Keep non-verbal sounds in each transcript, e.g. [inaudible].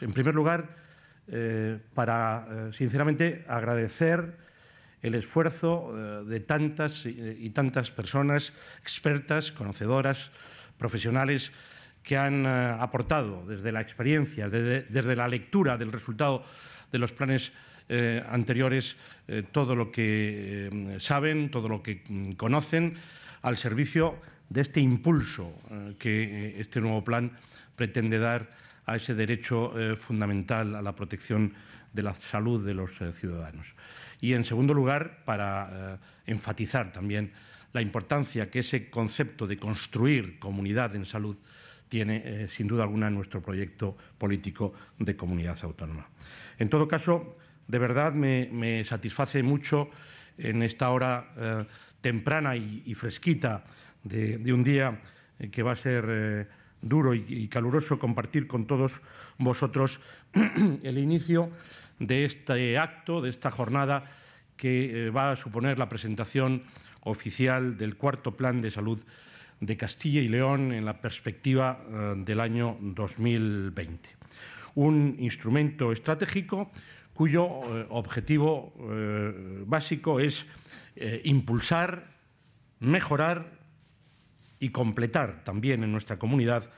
En primer lugar, eh, para eh, sinceramente agradecer el esfuerzo eh, de tantas y, tantas personas expertas, conocedoras, profesionales que han aportado desde la experiencia, desde, la lectura del resultado de los planes anteriores, todo lo que saben, todo lo que mm, conocen al servicio de este impulso que este nuevo plan pretende dar a ese derecho eh, fundamental a la protección de la salud de los eh, ciudadanos. Y en segundo lugar, para eh, enfatizar también la importancia que ese concepto de construir comunidad en salud tiene, sin duda alguna, en nuestro proyecto político de comunidad autónoma. En todo caso, de verdad me, satisface mucho en esta hora temprana y, fresquita de, un día que va a ser duro y caluroso compartir con todos vosotros [clears throat] el inicio de este acto, de esta jornada que eh, va a suponer la presentación oficial del cuarto plan de salud de Castilla y León en la perspectiva eh, del año 2020. Un instrumento estratégico cuyo eh, objetivo básico es impulsar, mejorar y completar también en nuestra comunidad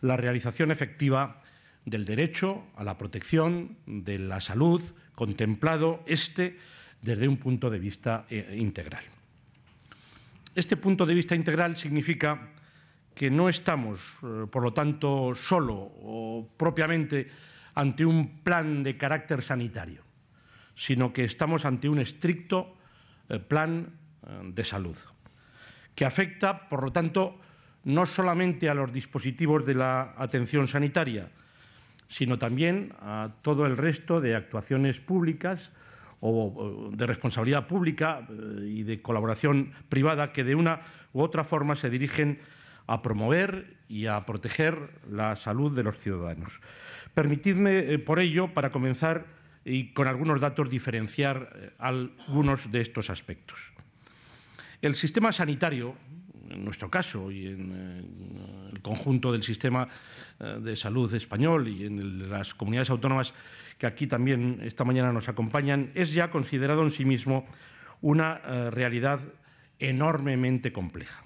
la realización efectiva del derecho a la protección de la salud, contemplado este desde un punto de vista eh, integral. Este punto de vista integral significa que no estamos, eh, por lo tanto, solo o propiamente ante un plan de carácter sanitario, sino que estamos ante un estricto eh, plan de salud que afecta, por lo tanto, no solamente a los dispositivos de la atención sanitaria, sino también a todo el resto de actuaciones públicas o de responsabilidad pública eh, y de colaboración privada que de una u otra forma se dirigen a promover y a proteger la salud de los ciudadanos. Permitidme, eh, por ello, para comenzar y con algunos datos, diferenciar eh, algunos de estos aspectos. El sistema sanitario, en nuestro caso y en eh, el conjunto del sistema eh, de salud español y en las comunidades autónomas que aquí también esta mañana nos acompañan, es ya considerado en sí mismo una eh, realidad enormemente compleja.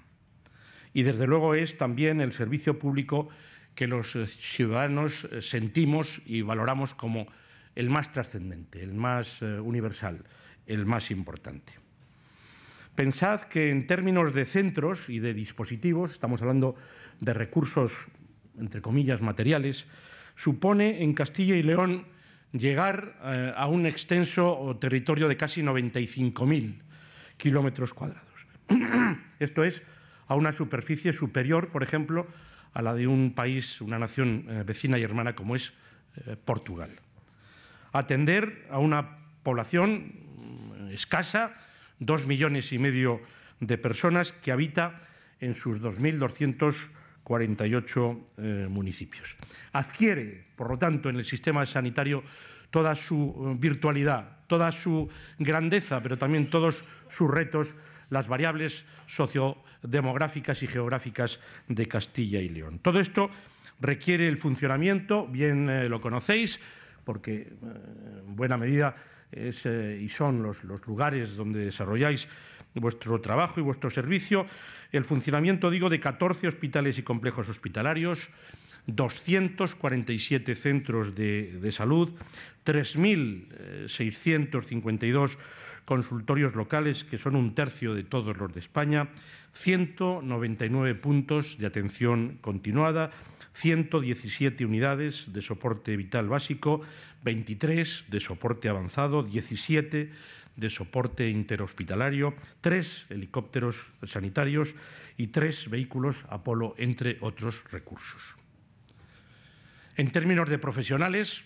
Y desde luego es también el servicio público que los ciudadanos sentimos y valoramos como el más trascendente, el más universal, el más importante. Pensad que en términos de centros y de dispositivos, estamos hablando de recursos, entre comillas, materiales, supone en Castilla y León llegar eh, a un extenso territorio de casi 95.000 kilómetros cuadrados. [clears throat] Esto es a una superficie superior, por ejemplo, a la de un país, una nación eh, vecina y hermana como es eh, Portugal. Atender a una población mm, escasa dos millones y medio de personas que habita en sus 2.248 eh, municipios. Adquiere, por lo tanto, en el sistema sanitario toda su eh, virtualidad, toda su grandeza, pero también todos sus retos, las variables sociodemográficas y geográficas de Castilla y León. Todo esto requiere el funcionamiento, bien eh, lo conocéis, porque en buena medida eh, y son los, lugares donde desarrolláis vuestro trabajo y vuestro servicio, el funcionamiento, digo, de 14 hospitales y complejos hospitalarios, 247 centros de, de salud, 3.652 consultorios locales, que son un tercio de todos los de España, 199 puntos de atención continuada, 117 unidades de soporte vital básico, 23 de soporte avanzado, 17 de soporte interhospitalario, 3 helicópteros sanitarios y 3 vehículos Apolo, entre otros recursos. En términos de profesionales,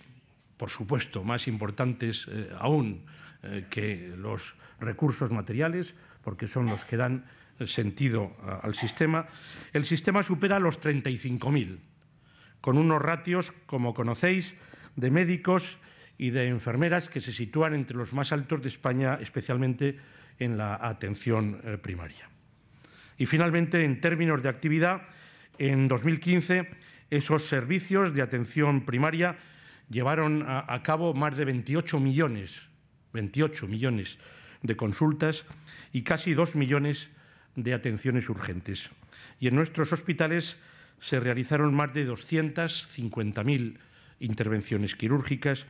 por supuesto, más importantes eh, aún, eh, que los recursos materiales, porque son los que dan sentido al sistema, el sistema supera los 35.000, con unos ratios, como conocéis, de médicos y de enfermeras que se sitúan entre los más altos de España, especialmente en la atención eh, primaria. Y finalmente, en términos de actividad, en 2015 esos servicios de atención primaria llevaron a cabo más de 28 millones 28 millones de consultas y casi 2 millones de atenciones urgentes. Y en nuestros hospitales se realizaron más de 250.000 intervenciones quirúrgicas,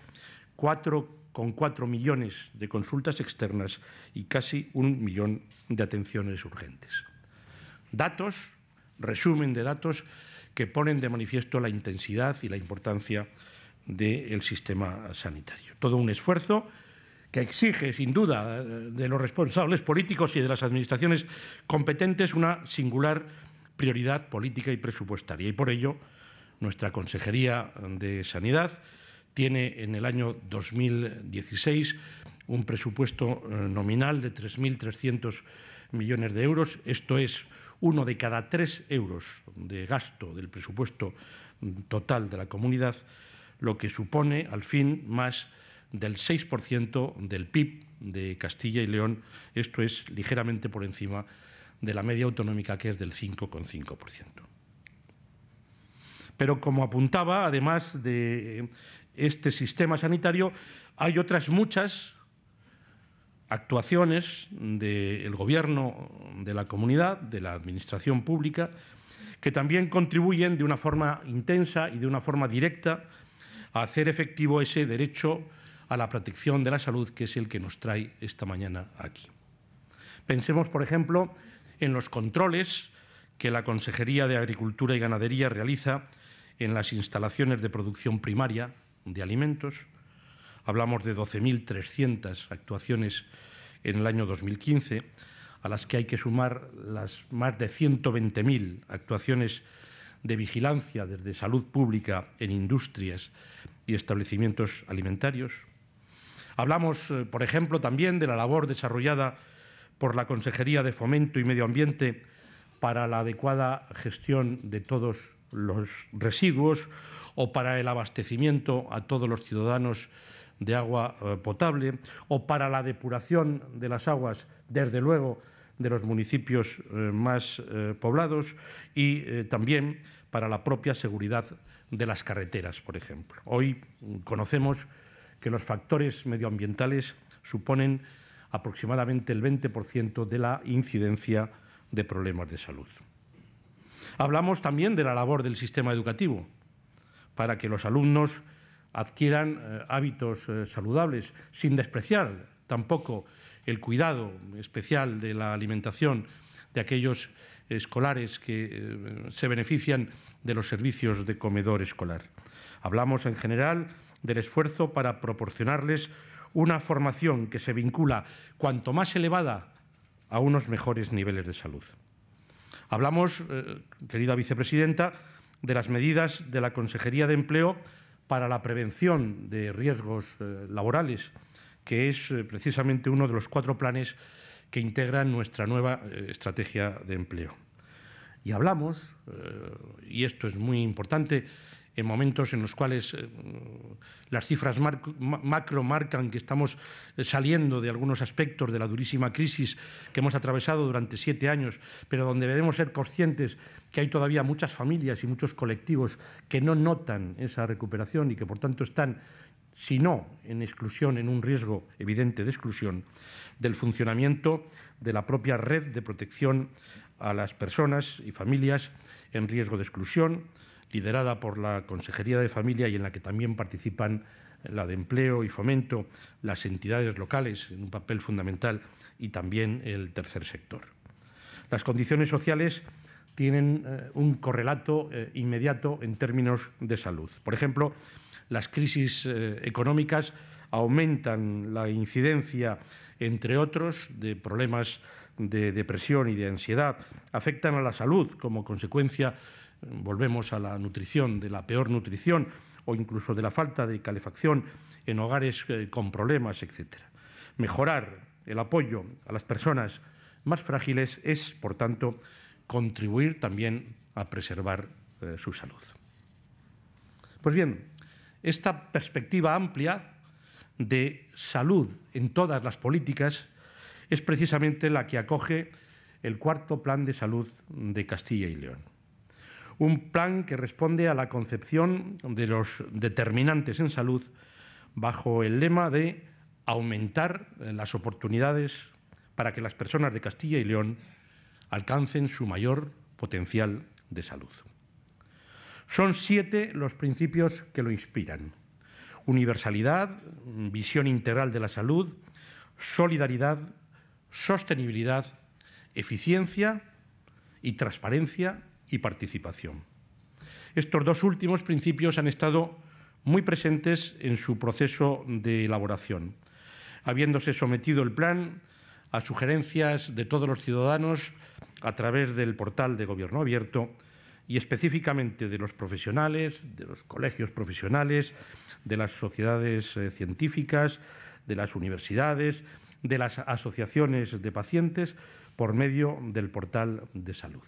4,4 millones de consultas externas y casi un millón de atenciones urgentes. Datos, resumen de datos que ponen de manifiesto la intensidad y la importancia del sistema sanitario. Todo un esfuerzo que exige, sin duda, eh, de los responsables políticos y de las administraciones competentes una singular prioridad política y presupuestaria. Y por ello, nuestra Consejería de Sanidad tiene en el año 2016 un presupuesto eh, nominal de 3.300 millones de euros. Esto es uno de cada tres euros de gasto del presupuesto mm, total de la comunidad, lo que supone al fin más del 6% del PIB de Castilla y León. Esto es ligeramente por encima de la media autonómica, que es del 5,5%. Pero como apuntaba, además de este sistema sanitario, hay otras muchas actuaciones del gobierno de la comunidad, de la administración pública, que también contribuyen de una forma intensa y de una forma directa a hacer efectivo ese derecho a la protección de la salud, que es el que nos trae esta mañana aquí. Pensemos, por ejemplo, en los controles que la Consejería de Agricultura y Ganadería realiza en las instalaciones de producción primaria de alimentos. Hablamos de 12.300 actuaciones en el año 2015, a las que hay que sumar las más de 120.000 actuaciones de vigilancia desde salud pública en industrias y establecimientos alimentarios. Hablamos, eh, por ejemplo, también de la labor desarrollada por la Consejería de Fomento y Medio Ambiente para la adecuada gestión de todos los residuos o para el abastecimiento a todos los ciudadanos de agua eh, potable o para la depuración de las aguas, desde luego, de los municipios eh, más poblados y también para la propia seguridad de las carreteras, por ejemplo. Hoy mm, conocemos que los factores medioambientales suponen aproximadamente el 20% de la incidencia de problemas de salud. Hablamos también de la labor del sistema educativo para que los alumnos adquieran eh, hábitos eh, saludables, sin despreciar tampoco el cuidado especial de la alimentación de aquellos escolares que eh, se benefician de los servicios de comedor escolar. Hablamos en general del esfuerzo para proporcionarles una formación que se vincula cuanto más elevada a unos mejores niveles de salud. Hablamos, eh, querida vicepresidenta, de las medidas de la Consejería de Empleo para la prevención de riesgos eh, laborales, que es eh, precisamente uno de los cuatro planes que integran nuestra nueva estrategia de empleo. Y hablamos, y esto es muy importante, en momentos en los cuales eh, las cifras macro marcan que estamos eh, saliendo de algunos aspectos de la durísima crisis que hemos atravesado durante siete años, pero donde debemos ser conscientes que hay todavía muchas familias y muchos colectivos que no notan esa recuperación y que por tanto están, si no en exclusión, en un riesgo evidente de exclusión, del funcionamiento de la propia red de protección a las personas y familias en riesgo de exclusión, liderada por la Consejería de Familia y en la que también participan la de Empleo y Fomento, las entidades locales en un papel fundamental y también el tercer sector. Las condiciones sociales tienen eh, un correlato eh, inmediato en términos de salud. Por ejemplo, las crisis eh, económicas aumentan la incidencia, entre otros, de problemas de depresión y de ansiedad, afectan a la salud como consecuencia volvemos a la nutrición, de la peor nutrición o incluso de la falta de calefacción en hogares eh, con problemas, etc. Mejorar el apoyo a las personas más frágiles es, por tanto, contribuir también a preservar eh, su salud. Pues bien, esta perspectiva amplia de salud en todas las políticas es precisamente la que acoge el cuarto plan de salud de Castilla y León un plan que responde a la concepción de los determinantes en salud bajo el lema de aumentar las oportunidades para que las personas de Castilla y León alcancen su mayor potencial de salud. Son siete los principios que lo inspiran. Universalidad, visión integral de la salud, solidaridad, sostenibilidad, eficiencia y transparencia y participación. Estos dos últimos principios han estado muy presentes en su proceso de elaboración, habiéndose sometido el plan a sugerencias de todos los ciudadanos a través del portal de Gobierno Abierto y específicamente de los profesionales, de los colegios profesionales, de las sociedades eh, científicas, de las universidades, de las asociaciones de pacientes por medio del portal de salud.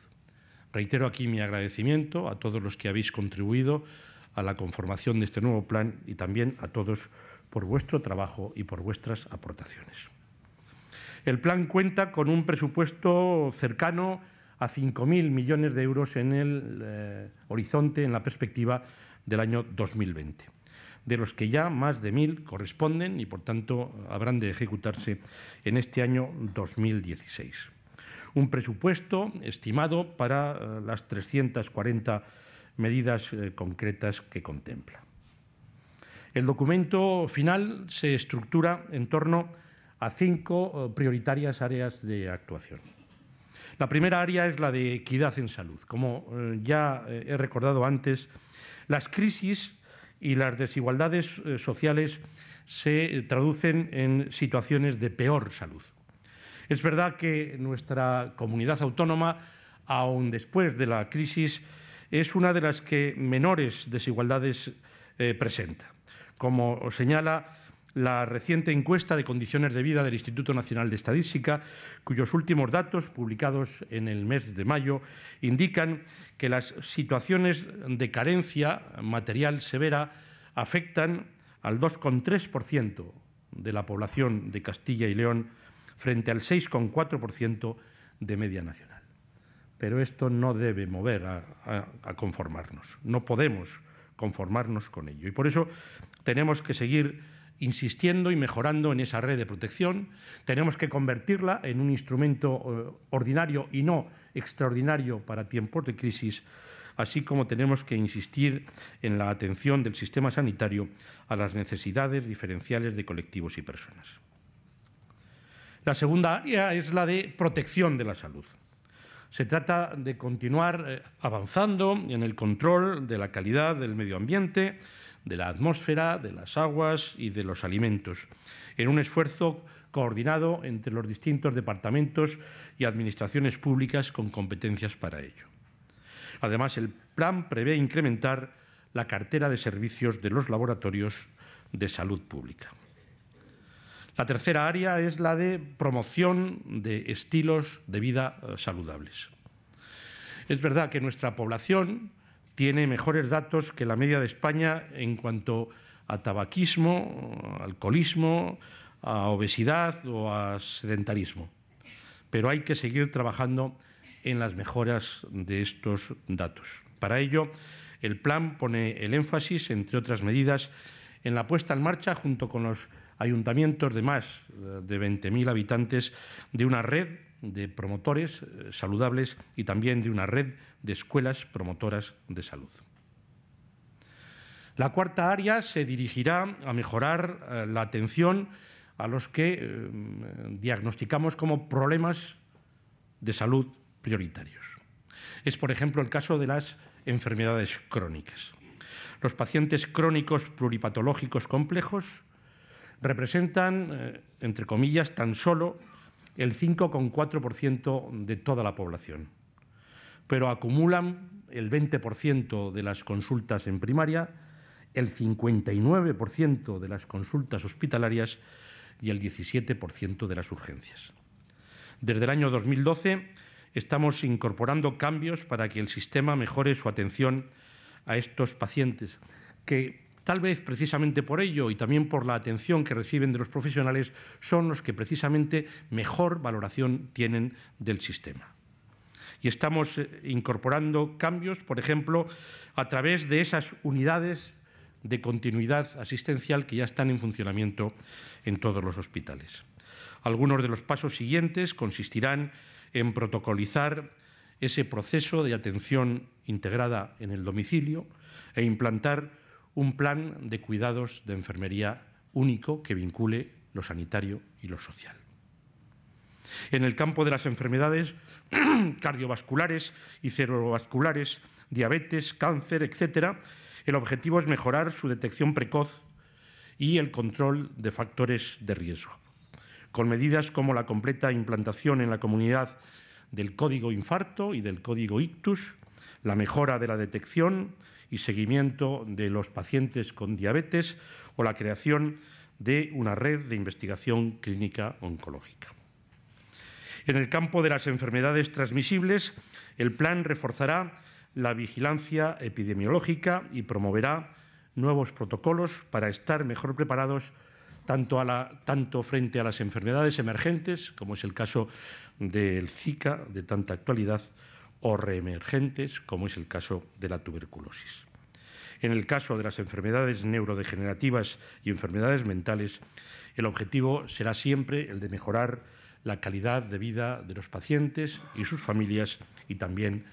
Reitero aquí mi agradecimiento a todos los que habéis contribuido a la conformación de este nuevo plan y también a todos por vuestro trabajo y por vuestras aportaciones. El plan cuenta con un presupuesto cercano a 5.000 millones de euros en el eh, horizonte, en la perspectiva del año 2020, de los que ya más de 1.000 corresponden y, por tanto, habrán de ejecutarse en este año 2016 un presupuesto estimado para eh, las 340 medidas eh, concretas que contempla. El documento final se estructura en torno a cinco eh, prioritarias áreas de actuación. La primera área es la de equidad en salud. Como ya he recordado antes, las crisis y las desigualdades sociales se traducen en situaciones de peor salud. Es verdad que nuestra comunidad autónoma, aún después de la crisis, es una de las que menores desigualdades eh, presenta. Como señala la reciente encuesta de condiciones de vida del Instituto Nacional de Estadística, cuyos últimos datos, publicados en el mes de mayo, indican que las situaciones de carencia material severa afectan al 2,3% de la población de Castilla y León frente al 6,4% de media nacional. Pero esto no debe mover a, conformarnos, no podemos conformarnos con ello. Y por eso tenemos que seguir insistiendo y mejorando en esa red de protección, tenemos que convertirla en un instrumento eh, ordinario y no extraordinario para tiempos de crisis, así como tenemos que insistir en la atención del sistema sanitario a las necesidades diferenciales de colectivos y personas. La segunda área es la de protección de la salud. Se trata de continuar eh, avanzando en el control de la calidad del medio ambiente, de la atmósfera, de las aguas y de los alimentos, en un esfuerzo coordinado entre los distintos departamentos y administraciones públicas con competencias para ello. Además, el plan prevé incrementar la cartera de servicios de los laboratorios de salud pública. La tercera área es la de promoción de estilos de vida eh, saludables. Es verdad que nuestra población tiene mejores datos que la media de España en cuanto a tabaquismo, alcoholismo, a obesidad o a sedentarismo. Pero hay que seguir trabajando en las mejoras de estos datos. Para ello, el plan pone el énfasis, entre otras medidas, en la puesta en marcha, junto con los ayuntamientos de más eh, de 20.000 habitantes de una red de promotores eh, saludables y también de una red de escuelas promotoras de salud. La cuarta área se dirigirá a mejorar eh, la atención a los que diagnosticamos como problemas de salud prioritarios. Es, por ejemplo, el caso de las enfermedades crónicas. Los pacientes crónicos pluripatológicos complejos representan, eh, entre comillas, tan solo el 5,4% de toda la población, pero acumulan el 20% de las consultas en primaria, el 59% de las consultas hospitalarias y el 17% de las urgencias. Desde el año 2012 estamos incorporando cambios para que el sistema mejore su atención a estos pacientes, que Tal vez precisamente por ello y también por la atención que reciben de los profesionales son los que precisamente mejor valoración tienen del sistema. Y estamos eh, incorporando cambios, por ejemplo, a través de esas unidades de continuidad asistencial que ya están en funcionamiento en todos los hospitales. Algunos de los pasos siguientes consistirán en protocolizar ese proceso de atención integrada en el domicilio e implantar un plan de cuidados de enfermería único que vincule lo sanitario y lo social. En el campo de las enfermedades [clears throat] cardiovasculares y cerebrovasculares, diabetes, cáncer, etc., el objetivo es mejorar su detección precoz y el control de factores de riesgo. Con medidas como la completa implantación en la comunidad del código infarto y del código ictus, la mejora de la detección, y seguimiento de los pacientes con diabetes o la creación de una red de investigación clínica oncológica. En el campo de las enfermedades transmisibles, el plan reforzará la vigilancia epidemiológica y promoverá nuevos protocolos para estar mejor preparados tanto, tanto frente a las enfermedades emergentes, como es el caso del Zika de tanta actualidad, o reemergentes, como es el caso de la tuberculosis. En el caso de las enfermedades neurodegenerativas y enfermedades mentales, el objetivo será siempre el de mejorar la calidad de vida de los pacientes y sus familias y también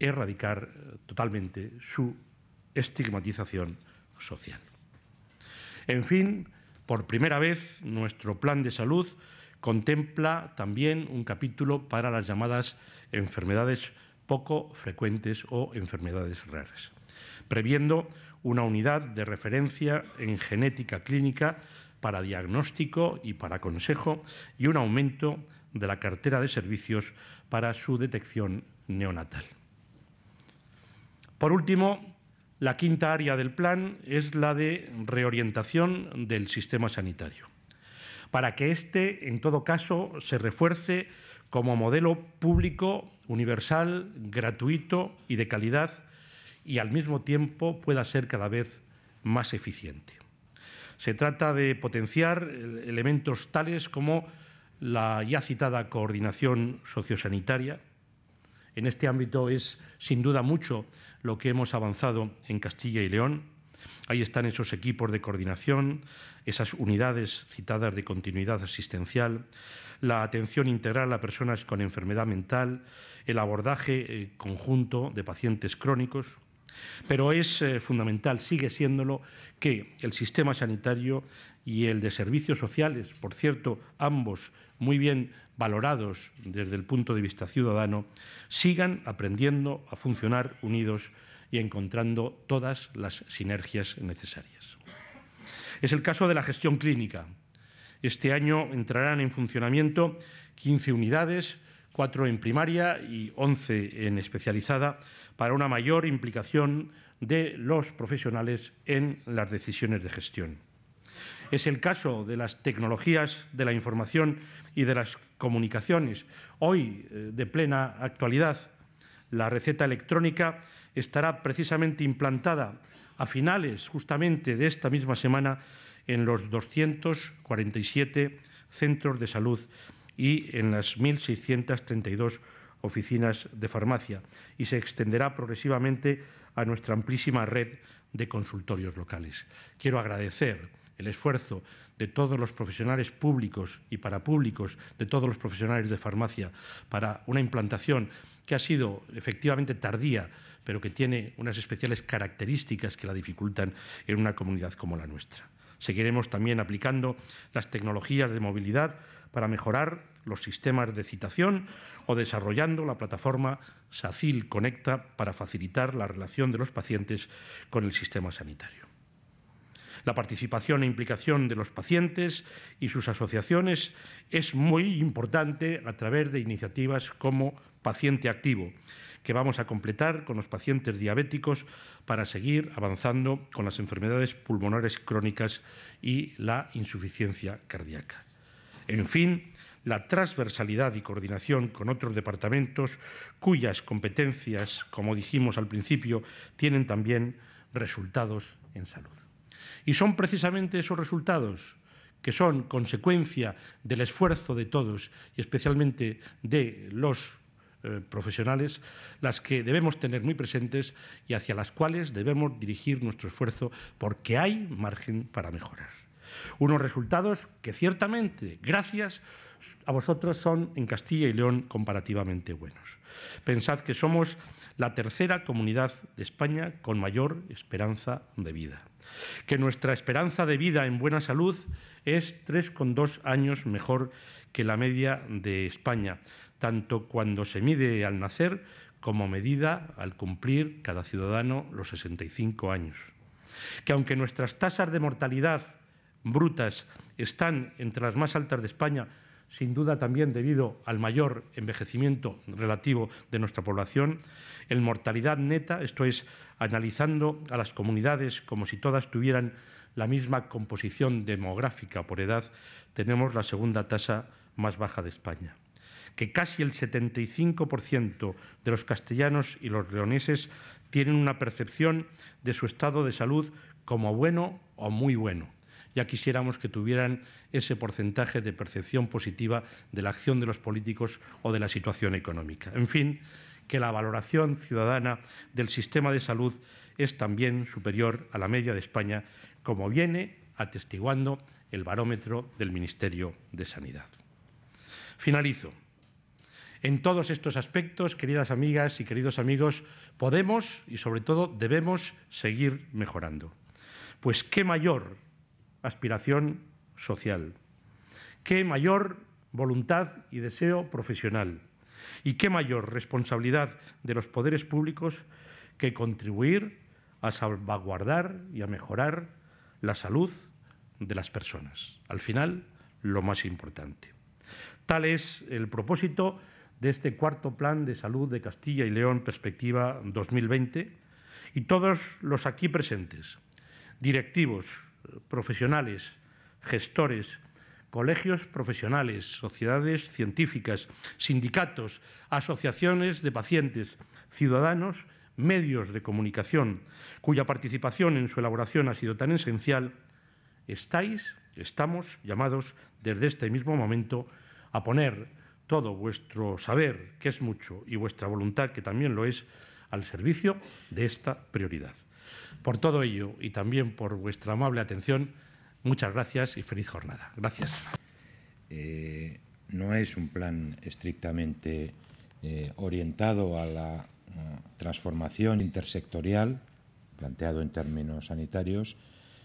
erradicar eh, totalmente su estigmatización social. En fin, por primera vez, nuestro plan de salud contempla también un capítulo para las llamadas enfermedades poco frecuentes o enfermedades raras, previendo una unidad de referencia en genética clínica para diagnóstico y para consejo y un aumento de la cartera de servicios para su detección neonatal. Por último, la quinta área del plan es la de reorientación del sistema sanitario, para que éste, en todo caso, se refuerce como modelo público universal, gratuito y de calidad y al mismo tiempo pueda ser cada vez más eficiente. Se trata de potenciar elementos tales como la ya citada coordinación sociosanitaria. En este ámbito es sin duda mucho lo que hemos avanzado en Castilla y León Ahí están esos equipos de coordinación, esas unidades citadas de continuidad asistencial, la atención integral a personas con enfermedad mental, el abordaje eh, conjunto de pacientes crónicos. Pero es eh, fundamental, sigue siéndolo, que el sistema sanitario y el de servicios sociales, por cierto, ambos muy bien valorados desde el punto de vista ciudadano, sigan aprendiendo a funcionar unidos y encontrando todas las sinergias necesarias. Es el caso de la gestión clínica. Este año entrarán en funcionamiento 15 unidades, 4 en primaria y 11 en especializada, para una mayor implicación de los profesionales en las decisiones de gestión. Es el caso de las tecnologías de la información y de las comunicaciones. Hoy, eh, de plena actualidad, la receta electrónica estará precisamente implantada a finales justamente de esta misma semana en los 247 centros de salud y en las 1.632 oficinas de farmacia y se extenderá progresivamente a nuestra amplísima red de consultorios locales. Quiero agradecer el esfuerzo de todos los profesionales públicos y para públicos, de todos los profesionales de farmacia, para una implantación que ha sido efectivamente tardía, pero que tiene unas especiales características que la dificultan en una comunidad como la nuestra. Seguiremos también aplicando las tecnologías de movilidad para mejorar los sistemas de citación o desarrollando la plataforma SACIL Conecta para facilitar la relación de los pacientes con el sistema sanitario. La participación e implicación de los pacientes y sus asociaciones es muy importante a través de iniciativas como paciente activo, que vamos a completar con los pacientes diabéticos para seguir avanzando con las enfermedades pulmonares crónicas y la insuficiencia cardíaca. En fin, la transversalidad y coordinación con otros departamentos cuyas competencias, como dijimos al principio, tienen también resultados en salud. Y son precisamente esos resultados que son consecuencia del esfuerzo de todos y especialmente de los eh, profesionales, las que debemos tener muy presentes y hacia las cuales debemos dirigir nuestro esfuerzo porque hay margen para mejorar. Unos resultados que ciertamente, gracias a vosotros, son en Castilla y León comparativamente buenos. Pensad que somos la tercera comunidad de España con mayor esperanza de vida. Que nuestra esperanza de vida en buena salud es 3,2 años mejor que la media de España tanto cuando se mide al nacer como medida al cumplir cada ciudadano los 65 años. Que aunque nuestras tasas de mortalidad brutas están entre las más altas de España, sin duda también debido al mayor envejecimiento relativo de nuestra población, en mortalidad neta, esto es, analizando a las comunidades como si todas tuvieran la misma composición demográfica por edad, tenemos la segunda tasa más baja de España que casi el 75% de los castellanos y los leoneses tienen una percepción de su estado de salud como bueno o muy bueno. Ya quisiéramos que tuvieran ese porcentaje de percepción positiva de la acción de los políticos o de la situación económica. En fin, que la valoración ciudadana del sistema de salud es también superior a la media de España, como viene atestiguando el barómetro del Ministerio de Sanidad. Finalizo. En todos estos aspectos, queridas amigas y queridos amigos, podemos y sobre todo debemos seguir mejorando. Pues qué mayor aspiración social, qué mayor voluntad y deseo profesional y qué mayor responsabilidad de los poderes públicos que contribuir a salvaguardar y a mejorar la salud de las personas. Al final, lo más importante. Tal es el propósito de este cuarto plan de salud de Castilla y León, perspectiva 2020, y todos los aquí presentes, directivos, profesionales, gestores, colegios profesionales, sociedades científicas, sindicatos, asociaciones de pacientes, ciudadanos, medios de comunicación, cuya participación en su elaboración ha sido tan esencial, estáis, estamos llamados desde este mismo momento a poner todo vuestro saber, que es mucho, y vuestra voluntad, que también lo es, al servicio de esta prioridad. Por todo ello y también por vuestra amable atención, muchas gracias y feliz jornada. Gracias. Eh, no es un plan estrictamente eh, orientado a la transformación intersectorial, planteado en términos sanitarios,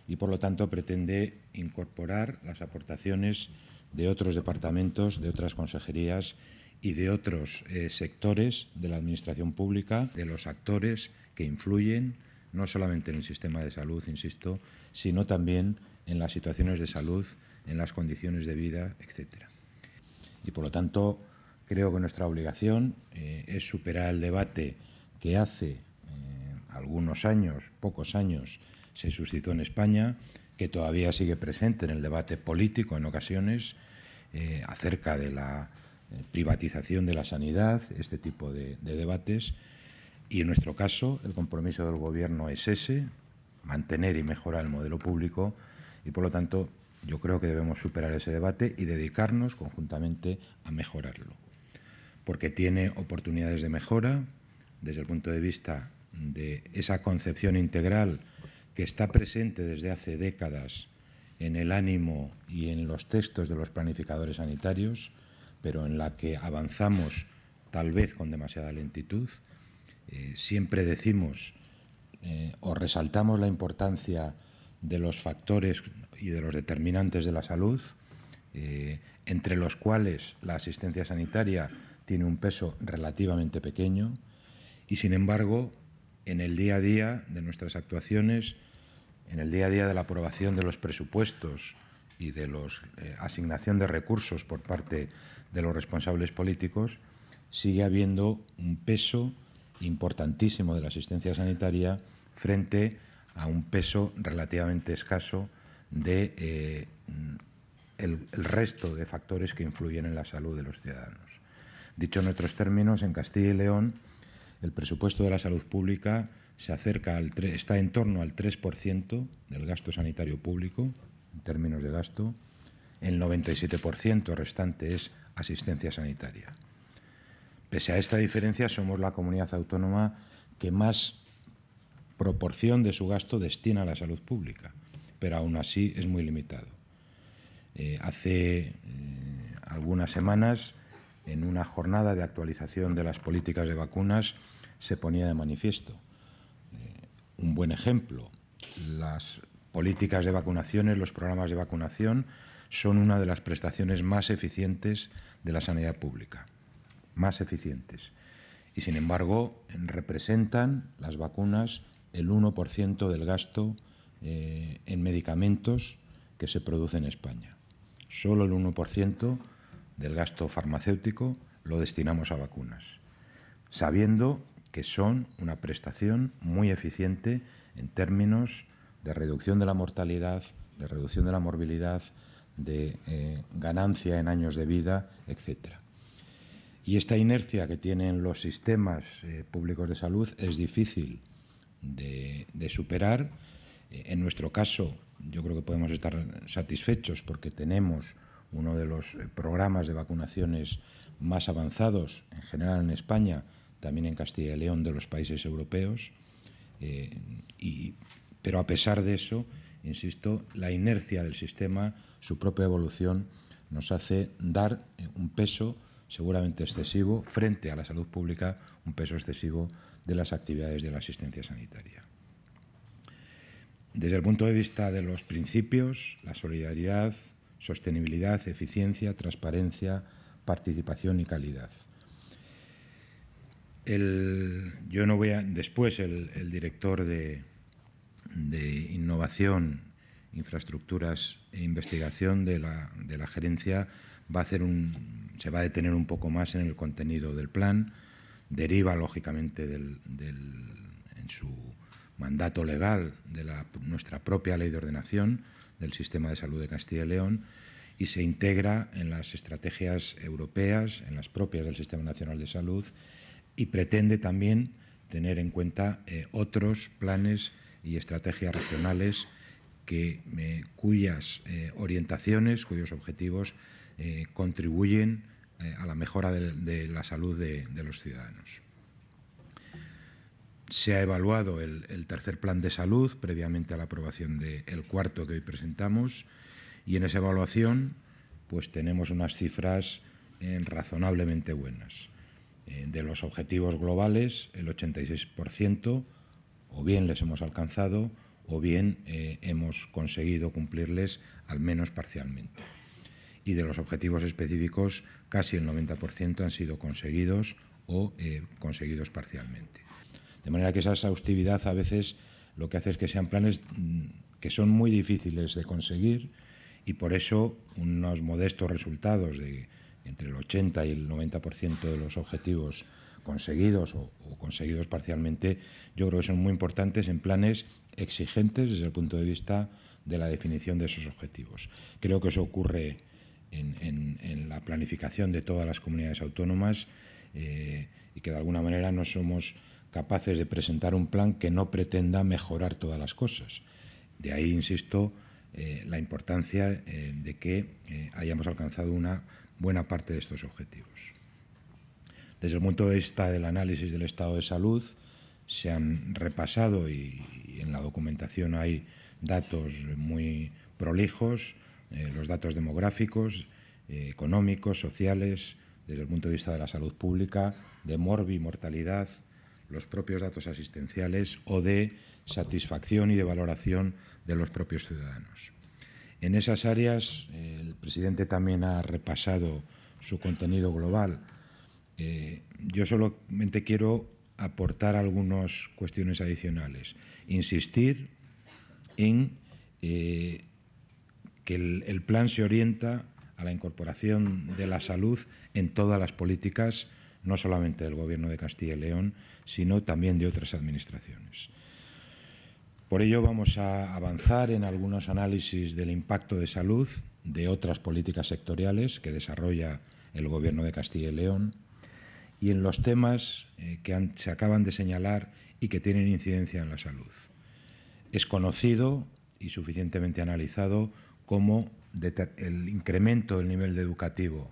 y por lo tanto pretende incorporar las aportaciones de otros departamentos, de otras consejerías y de otros eh, sectores de la administración pública, de los actores que influyen no solamente en el sistema de salud, insisto, sino también en las situaciones de salud, en las condiciones de vida, etc. Y por lo tanto, creo que nuestra obligación eh, es superar el debate que hace eh, algunos años, pocos años, se suscitó en España que todavía sigue presente en el debate político en ocasiones eh, acerca de la eh, privatización de la sanidad, este tipo de, de debates. Y en nuestro caso, el compromiso del Gobierno es ese, mantener y mejorar el modelo público y, por lo tanto, yo creo que debemos superar ese debate y dedicarnos conjuntamente a mejorarlo, porque tiene oportunidades de mejora desde el punto de vista de esa concepción integral que está presente desde hace décadas en el ánimo y en los textos de los planificadores sanitarios, pero en la que avanzamos tal vez con demasiada lentitud. Eh, siempre decimos eh, o resaltamos la importancia de los factores y de los determinantes de la salud, eh, entre los cuales la asistencia sanitaria tiene un peso relativamente pequeño y sin embargo en el día a día de nuestras actuaciones en el día a día de la aprobación de los presupuestos y de la eh, asignación de recursos por parte de los responsables políticos, sigue habiendo un peso importantísimo de la asistencia sanitaria frente a un peso relativamente escaso de eh, resto de factores que influyen en la salud de los ciudadanos. Dicho en otros términos, en Castilla y León, el presupuesto de la salud pública se acerca al está en torno al 3% del gasto sanitario público en términos de gasto, el 97% restante es asistencia sanitaria. Pese a esta diferencia, somos la comunidad autónoma que más proporción de su gasto destina a la salud pública, pero aún así es muy limitado. Eh, hace eh, algunas semanas, en una jornada de actualización de las políticas de vacunas, se ponía de manifiesto un buen ejemplo. Las políticas de vacunaciones, los programas de vacunación, son una de las prestaciones más eficientes de la sanidad pública, más eficientes. Y sin embargo, representan las vacunas el 1% del gasto eh, en medicamentos que se produce en España. Solo el 1% del gasto farmacéutico lo destinamos a vacunas, sabiendo que son una prestación muy eficiente en términos de reducción de la mortalidad, de reducción de la morbilidad, de eh, ganancia en años de vida, etc. Y esta inercia que tienen los sistemas eh, públicos de salud es difícil de, superar. Eh, en nuestro caso, yo creo que podemos estar satisfechos porque tenemos uno de los programas de vacunaciones más avanzados en general en España, también en Castilla y León de los países europeos. Eh, pero a pesar de eso, insisto, la inercia del sistema, su propia evolución, nos hace dar eh, un peso seguramente excesivo frente a la salud pública, un peso excesivo de las actividades de la asistencia sanitaria. Desde el punto de vista de los principios, la solidaridad, sostenibilidad, eficiencia, transparencia, participación y calidad el, yo no voy a, después el, director de, innovación, infraestructuras e investigación de la, gerencia va a hacer un, se va a detener un poco más en el contenido del plan, deriva lógicamente en su mandato legal de la, nuestra propia ley de ordenación del sistema de salud de Castilla y León y se integra en las estrategias europeas, en las propias del Sistema Nacional de Salud y pretende también tener en cuenta eh, otros planes y estrategias regionales que, eh, cuyas eh, orientaciones, cuyos objetivos contribuyen a la mejora de, la salud de, los ciudadanos. Se ha evaluado el, tercer plan de salud previamente a la aprobación del cuarto que hoy presentamos y en esa evaluación pues tenemos unas cifras razonablemente buenas eh, de los objetivos globales, el 86%, o bien les hemos alcanzado o bien eh, hemos conseguido cumplirles al menos parcialmente. Y de los objetivos específicos, casi el 90% han sido conseguidos o eh, conseguidos parcialmente. De manera que esa exhaustividad a veces lo que hace es que sean planes mm, que son muy difíciles de conseguir y por eso unos modestos resultados de entre el 80 y el 90% de los objetivos conseguidos o, conseguidos parcialmente, yo creo que son muy importantes en planes exigentes desde el punto de vista de la definición de esos objetivos. Creo que eso ocurre en, la planificación de todas las comunidades autónomas eh, y que de alguna manera no somos capaces de presentar un plan que no pretenda mejorar todas las cosas. De ahí, insisto, eh, la importancia eh, de que hayamos alcanzado una buena parte de estos objetivos. Desde el punto de vista del análisis del estado de salud, se han repasado y, en la documentación hay datos muy prolijos, eh, los datos demográficos, eh, económicos, sociales, desde el punto de vista de la salud pública, de morbi, mortalidad, los propios datos asistenciales o de satisfacción y de valoración de los propios ciudadanos. En esas áreas, eh, el presidente también ha repasado su contenido global. Eh, yo solamente quiero aportar algunas cuestiones adicionales. Insistir en eh, que el, plan se orienta a la incorporación de la salud en todas las políticas, no solamente del Gobierno de Castilla y León, sino también de otras administraciones. Por ello vamos a avanzar en algunos análisis del impacto de salud de otras políticas sectoriales que desarrolla el Gobierno de Castilla y León y en los temas eh, que se acaban de señalar y que tienen incidencia en la salud. Es conocido y suficientemente analizado cómo el incremento del nivel educativo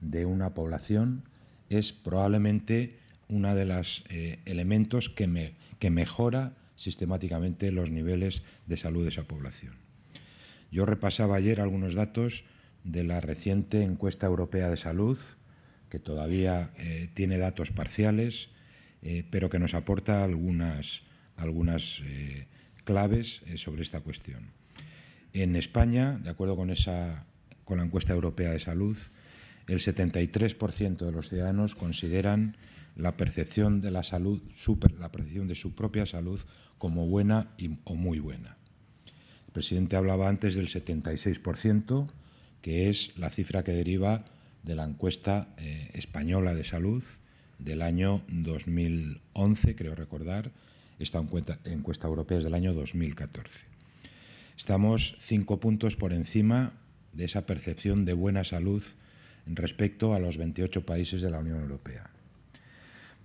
de una población es probablemente uno de los eh, elementos que mejora sistemáticamente los niveles de salud de esa población. Yo repasaba ayer algunos datos de la reciente encuesta europea de salud, que todavía eh, tiene datos parciales, eh, pero que nos aporta algunas, algunas eh, claves sobre esta cuestión. En España, de acuerdo con, esa, con la encuesta europea de salud, el 73% de los ciudadanos consideran la percepción de la salud, super, la percepción de su propia salud como buena o muy buena. El presidente hablaba antes del 76%, que es la cifra que deriva de la encuesta eh, española de salud del año 2011, creo recordar. Esta encuesta, encuesta europea es del año 2014. Estamos cinco puntos por encima de esa percepción de buena salud respecto a los 28 países de la Unión Europea.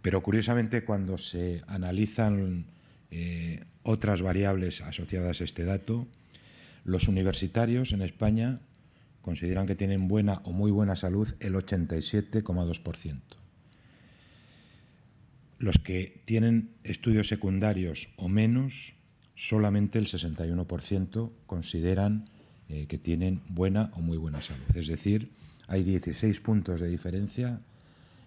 Pero curiosamente cuando se analizan eh, otras variables asociadas a este dato, los universitarios en España consideran que tienen buena o muy buena salud el 87,2%. Los que tienen estudios secundarios o menos, solamente el 61% consideran eh, que tienen buena o muy buena salud. Es decir, hay 16 puntos de diferencia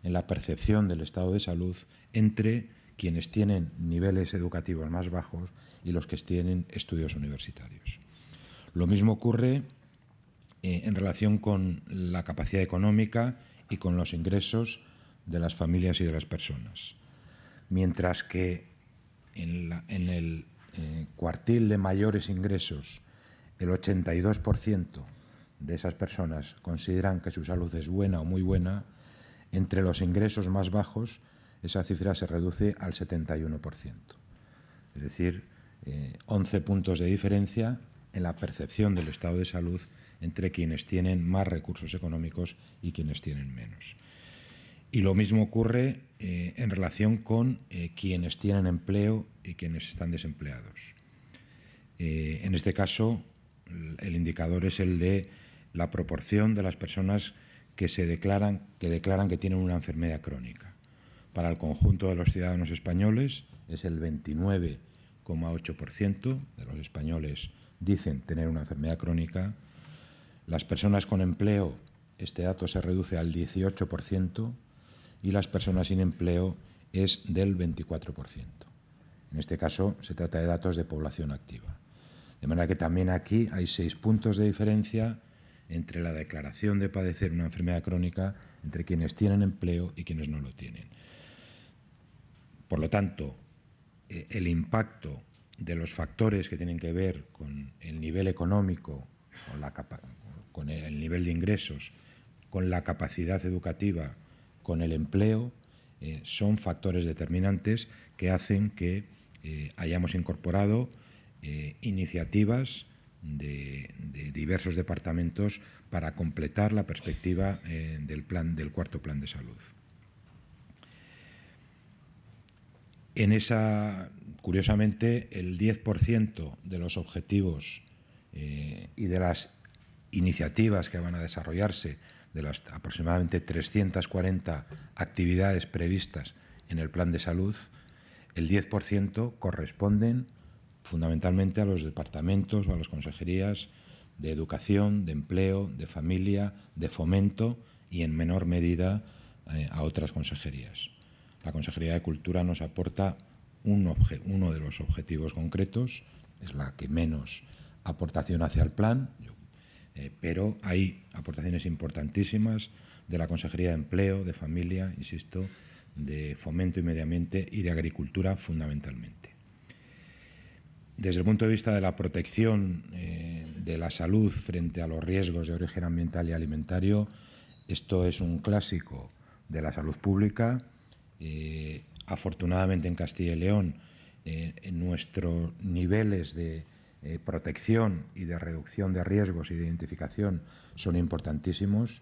en la percepción del estado de salud entre quienes tienen niveles educativos más bajos y los que tienen estudios universitarios. Lo mismo ocurre eh, en relación con la capacidad económica y con los ingresos de las familias y de las personas. Mientras que en, el eh, cuartil de mayores ingresos el 82% de esas personas consideran que su salud es buena o muy buena, entre los ingresos más bajos, esa cifra se reduce al 71%. Es decir, 11 eh, puntos de diferencia en la percepción del estado de salud entre quienes tienen más recursos económicos y quienes tienen menos. Y lo mismo ocurre eh, en relación con eh, quienes tienen empleo y quienes están desempleados. en este caso, el indicador es el de la proporción de las personas que, se declaran, que declaran que tienen una enfermedad crónica. Para el conjunto de los ciudadanos españoles es el 29,8% de los españoles dicen tener una enfermedad crónica. Las personas con empleo, este dato se reduce al 18% y las personas sin empleo es del 24%. En este caso se trata de datos de población activa. De manera que también aquí hay seis puntos de diferencia entre la declaración de padecer una enfermedad crónica entre quienes tienen empleo y quienes no lo tienen. Por lo tanto, eh, el impacto de los factores que tienen que ver con el nivel económico, con, el nivel de ingresos, con la capacidad educativa, con el empleo, eh, son factores determinantes que hacen que eh, hayamos incorporado iniciativas de, diversos departamentos para completar la perspectiva eh, del, plan, del cuarto plan de salud. En esa, curiosamente, el 10% de los objetivos eh, y de las iniciativas que van a desarrollarse, de las aproximadamente 340 actividades previstas en el plan de salud, el 10% corresponden fundamentalmente a los departamentos o a las consejerías de educación, de empleo, de familia, de fomento y en menor medida eh, a otras consejerías. La Consejería de Cultura nos aporta uno de los objetivos concretos, es la que menos aportación hace al plan, eh, pero hay aportaciones importantísimas de la Consejería de Empleo, de Familia, insisto, de Fomento y Medio Ambiente y de Agricultura fundamentalmente desde el punto de vista de la protección eh, de la salud frente a los riesgos de origen ambiental y alimentario, esto es un clásico de la salud pública. Eh, afortunadamente en Castilla y León eh, nuestros niveles de protección y de reducción de riesgos y de identificación son importantísimos,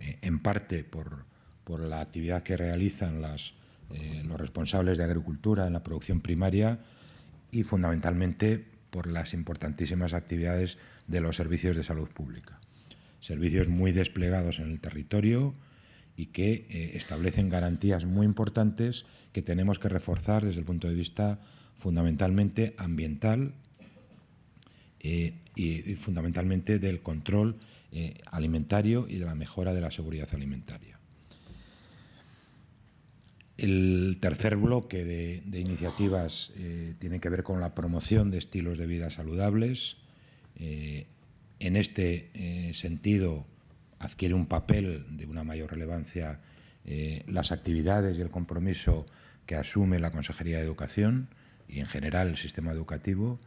en parte por, por, la actividad que realizan los responsables de agricultura en la producción primaria, y fundamentalmente por las importantísimas actividades de los servicios de salud pública. Servicios muy desplegados en el territorio y que eh, establecen garantías muy importantes que tenemos que reforzar desde el punto de vista fundamentalmente ambiental eh, y, fundamentalmente del control eh, alimentario y de la mejora de la seguridad alimentaria. El tercer bloque de, iniciativas eh, tiene que ver con la promoción de estilos de vida saludables. Eh, en este eh, sentido, adquiere un papel de una mayor relevancia las actividades y el compromiso que asume la Consejería de Educación y, en general, el sistema educativo.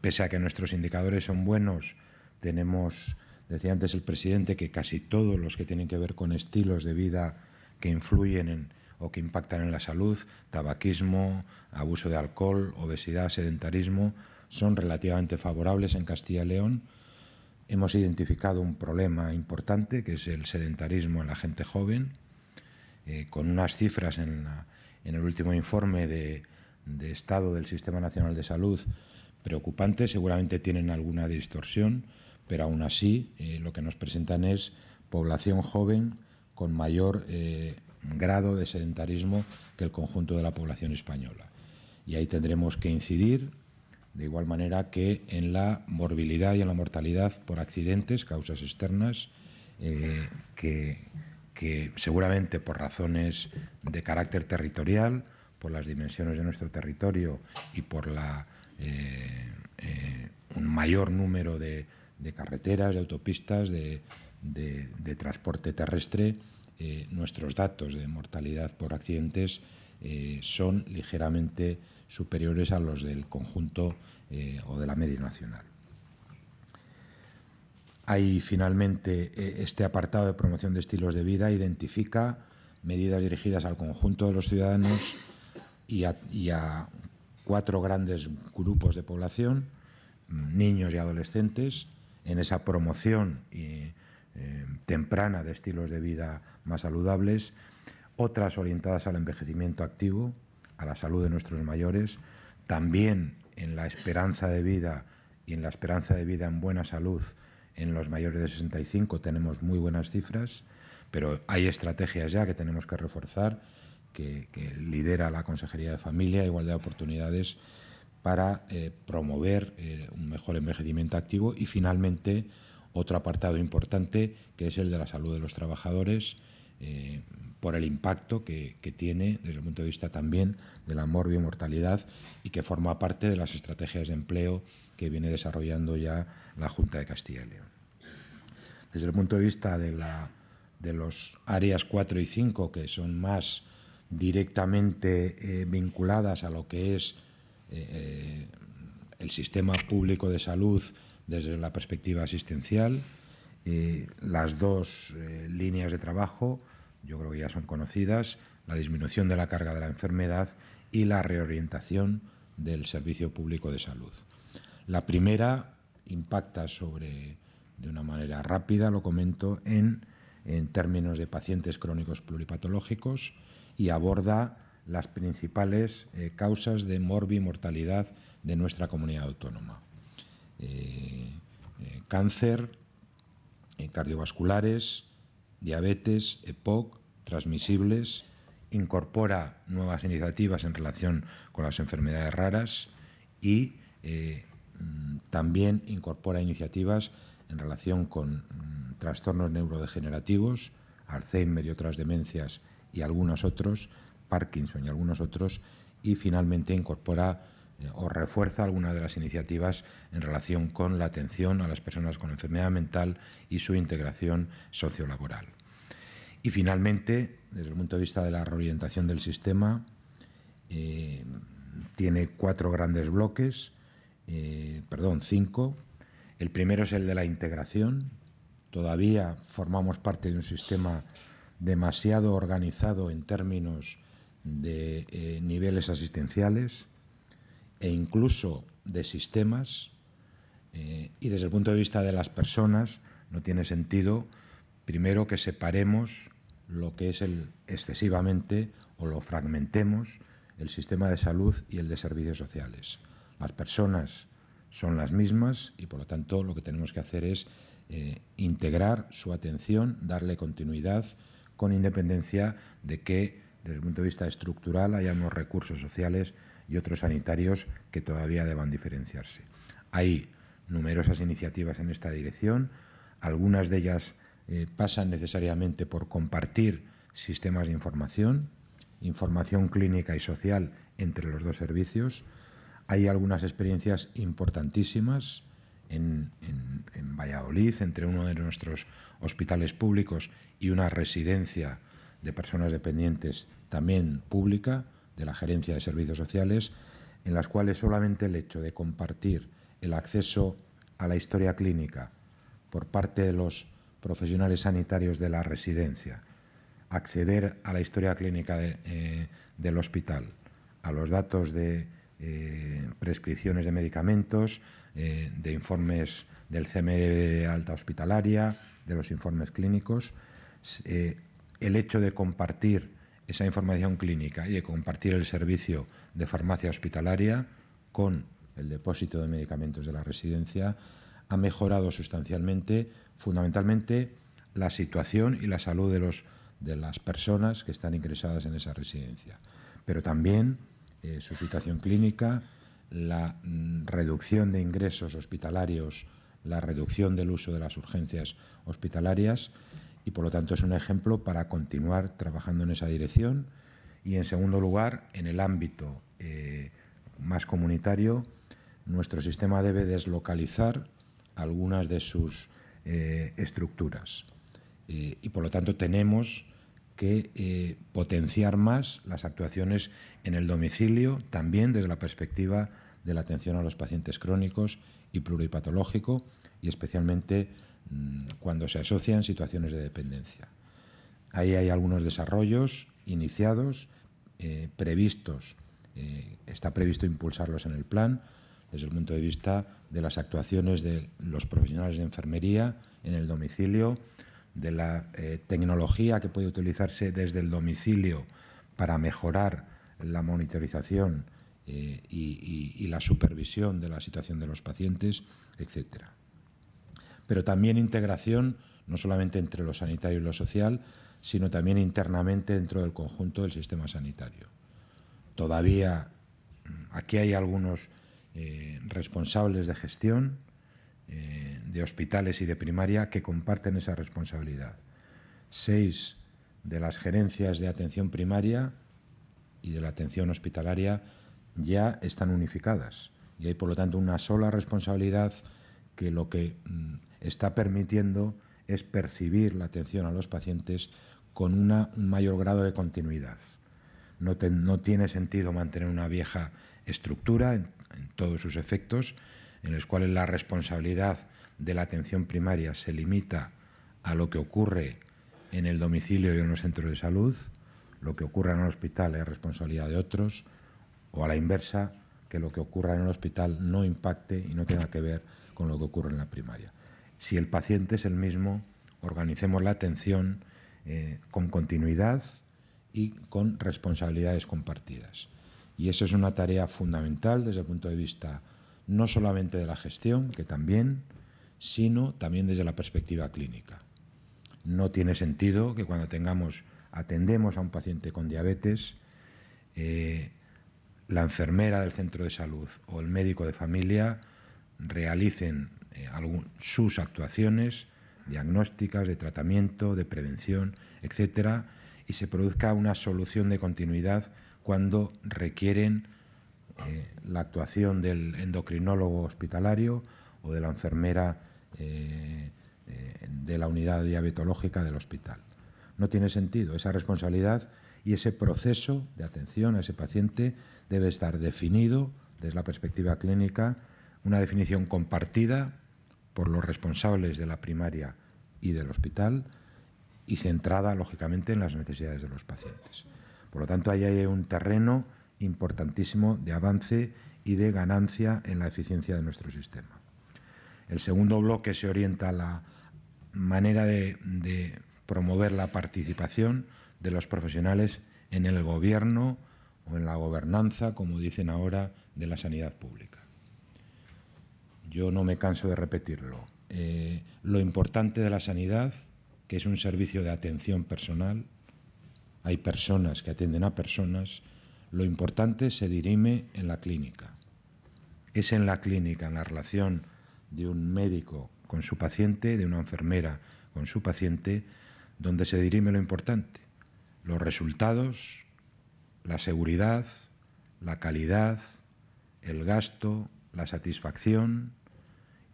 pese a que nuestros indicadores son buenos, tenemos, decía antes el presidente, que casi todos los que tienen que ver con estilos de vida que influyen en, o que impactan en la salud, tabaquismo, abuso de alcohol, obesidad, sedentarismo, son relativamente favorables en Castilla y León. Hemos identificado un problema importante, que es el sedentarismo en la gente joven, eh, con unas cifras en, el último informe de, estado del Sistema Nacional de Salud preocupantes, seguramente tienen alguna distorsión, pero aún así eh, lo que nos presentan es población joven con mayor eh, grado de sedentarismo que el conjunto de la población española. Y ahí tendremos que incidir, de igual manera que en la morbilidad y en la mortalidad por accidentes, causas externas, eh, que, seguramente por razones de carácter territorial, por las dimensiones de nuestro territorio y por la, eh, un mayor número de, carreteras, de autopistas, de, de, transporte terrestre, eh, nuestros datos de mortalidad por accidentes eh, son ligeramente superiores a los del conjunto eh, o de la media nacional. ahí finalmente e, este apartado de promoción de estilos de vida, identifica medidas dirigidas al conjunto de los ciudadanos y a, cuatro grandes grupos de población, mm, niños y adolescentes, en esa promoción Em, temprana de estilos de vida más saludables, otras orientadas al envejecimiento activo, a la salud de nuestros mayores, también en la esperanza de vida y en la esperanza de vida en buena salud en los mayores de 65 tenemos muy buenas cifras, pero hay estrategias ya que tenemos que reforzar, que, lidera la Consejería de Familia, Igualdad de Oportunidades, para eh, promover eh, un mejor envejecimiento activo y finalmente otro apartado importante que es el de la salud de los trabajadores eh, por el impacto que, tiene desde el punto de vista también de la morbi-mortalidad y que forma parte de las estrategias de empleo que viene desarrollando ya la Junta de Castilla y León. Desde el punto de vista de, la, los áreas 4 y 5, que son más directamente eh, vinculadas a lo que es eh, el sistema público de salud desde la perspectiva asistencial. las dos eh, líneas de trabajo, yo creo que ya son conocidas, la disminución de la carga de la enfermedad y la reorientación del servicio público de salud. La primera impacta sobre, de una manera rápida, lo comento, en, términos de pacientes crónicos pluripatológicos y aborda las principales eh, causas de mortalidad de nuestra comunidad autónoma. Eh, eh, cáncer, eh, cardiovasculares, diabetes, EPOC, transmisibles, incorpora nuevas iniciativas en relación con las enfermedades raras y mm, también incorpora iniciativas en relación con mm, trastornos neurodegenerativos, Alzheimer y otras demencias y algunos otros, Parkinson y algunos otros, y finalmente incorpora o refuerza alguna de las iniciativas en relación con la atención a las personas con enfermedad mental y su integración sociolaboral. Y finalmente, desde el punto de vista de la reorientación del sistema, eh, tiene cuatro grandes bloques, eh, perdón, cinco. El primero es el de la integración. Todavía formamos parte de un sistema demasiado organizado en términos de eh, niveles asistenciales e incluso de sistemas eh, y desde el punto de vista de las personas no tiene sentido primero que separemos lo que es el excesivamente o lo fragmentemos el sistema de salud y el de servicios sociales. Las personas son las mismas y por lo tanto lo que tenemos que hacer es eh, integrar su atención, darle continuidad con independencia de que desde el punto de vista estructural haya unos recursos sociales y otros sanitarios que todavía deban diferenciarse. Hay numerosas iniciativas en esta dirección, algunas de ellas eh, pasan necesariamente por compartir sistemas de información, información clínica y social entre los dos servicios. Hay algunas experiencias importantísimas en Valladolid, entre uno de nuestros hospitales públicos y una residencia de personas dependientes también pública, de la Gerencia de Servicios Sociales, en las cuales solamente el hecho de compartir el acceso a la historia clínica por parte de los profesionales sanitarios de la residencia, acceder a la historia clínica eh, del hospital, a los datos de eh, prescripciones de medicamentos, eh, de informes del CMD e alta hospitalaria, de los informes clínicos, el hecho de compartir esa información clínica y de compartir el servicio de farmacia hospitalaria con el depósito de medicamentos de la residencia ha mejorado sustancialmente, fundamentalmente, la situación y la salud de, los, de las personas que están ingresadas en esa residencia, pero también eh, su situación clínica, la mm, reducción de ingresos hospitalarios, la reducción del uso de las urgencias hospitalarias y por lo tanto es un ejemplo para continuar trabajando en esa dirección. Y en segundo lugar, en el ámbito eh, más comunitario, nuestro sistema debe deslocalizar algunas de sus eh, estructuras eh, y por lo tanto tenemos que potenciar más las actuaciones en el domicilio, también desde la perspectiva de la atención a los pacientes crónicos y pluripatológico y especialmente Mm, cuando se asocian situaciones de dependencia. Ahí hay algunos desarrollos iniciados, eh, previstos, eh, está previsto impulsarlos en el plan desde el punto de vista de las actuaciones de los profesionales de enfermería en el domicilio, de la eh, tecnología que puede utilizarse desde el domicilio para mejorar la monitorización y la supervisión de la situación de los pacientes, etcétera pero también integración, no solamente entre lo sanitario y lo social, sino también internamente dentro del conjunto del sistema sanitario. Todavía mm, aquí hay algunos eh, responsables de gestión eh, de hospitales y de primaria que comparten esa responsabilidad. Seis de las gerencias de atención primaria y de la atención hospitalaria ya están unificadas y hay por lo tanto una sola responsabilidad que lo que mm, está permitiendo es percibir la atención a los pacientes con una, un mayor grado de continuidad. No, no, tiene sentido mantener una vieja estructura en, en todos sus efectos, en los cuales la responsabilidad de la atención primaria se limita a lo que ocurre en el domicilio y en los centros de salud, lo que ocurra en el hospital es responsabilidad de otros, o a la inversa, que lo que ocurra en el hospital no impacte y no tenga que ver con lo que ocurre en la primaria si el paciente es el mismo, organicemos la atención eh, con continuidad y con responsabilidades compartidas. Y eso es una tarea fundamental desde el punto de vista no solamente de la gestión, que también, sino también desde la perspectiva clínica. No tiene sentido que cuando tengamos, atendemos a un paciente con diabetes, eh, la enfermera del centro de salud o el médico de familia realicen eh, sus actuaciones diagnósticas, de tratamiento, de prevención, etcétera, y se produzca una solución de continuidad cuando requieren eh, la actuación del endocrinólogo hospitalario o de la enfermera eh, de la unidad diabetológica del hospital. No tiene sentido esa responsabilidad y ese proceso de atención a ese paciente debe estar definido desde la perspectiva clínica, una definición compartida por los responsables de la primaria y del hospital y centrada, lógicamente, en las necesidades de los pacientes. Por lo tanto, ahí hay un terreno importantísimo de avance y de ganancia en la eficiencia de nuestro sistema. El segundo bloque se orienta a la manera de, de promover la participación de los profesionales en el gobierno o en la gobernanza, como dicen ahora, de la sanidad pública yo no me canso de repetirlo, eh, lo importante de la sanidad, que es un servicio de atención personal, hay personas que atienden a personas, lo importante se dirime en la clínica. Es en la clínica, en la relación de un médico con su paciente, de una enfermera con su paciente, donde se dirime lo importante. Los resultados, la seguridad, la calidad, el gasto, la satisfacción,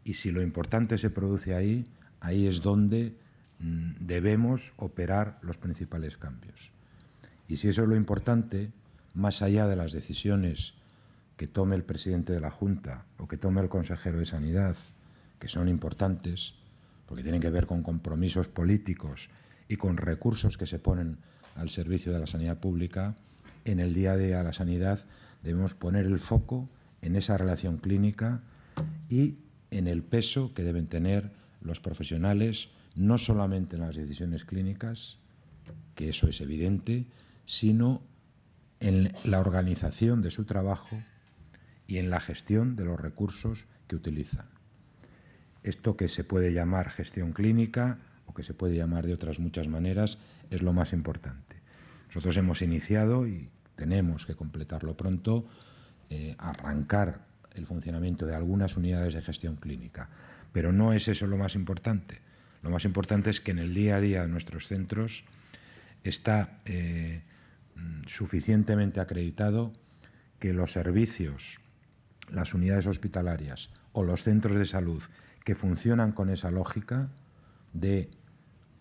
y si lo importante se produce ahí, ahí es donde mm, debemos operar los principales cambios. Y si eso es lo importante, más allá de las decisiones que tome el presidente de la Junta o que tome el consejero de Sanidad, que son importantes, porque tienen que ver con compromisos políticos y con recursos que se ponen al servicio de la sanidad pública, en el día de la sanidad debemos poner el foco en esa relación clínica y en el peso que deben tener los profesionales, no solamente en las decisiones clínicas, que eso es evidente, sino en la organización de su trabajo y en la gestión de los recursos que utilizan. Esto que se puede llamar gestión clínica o que se puede llamar de otras muchas maneras es lo más importante. Nosotros hemos iniciado y tenemos que completarlo pronto, eh, arrancar el funcionamiento de algunas unidades de gestión clínica. Pero no es eso lo más importante. Lo más importante es que en el día a día de nuestros centros está eh, mm, suficientemente acreditado que los servicios, las unidades hospitalarias o los centros de salud que funcionan con esa lógica de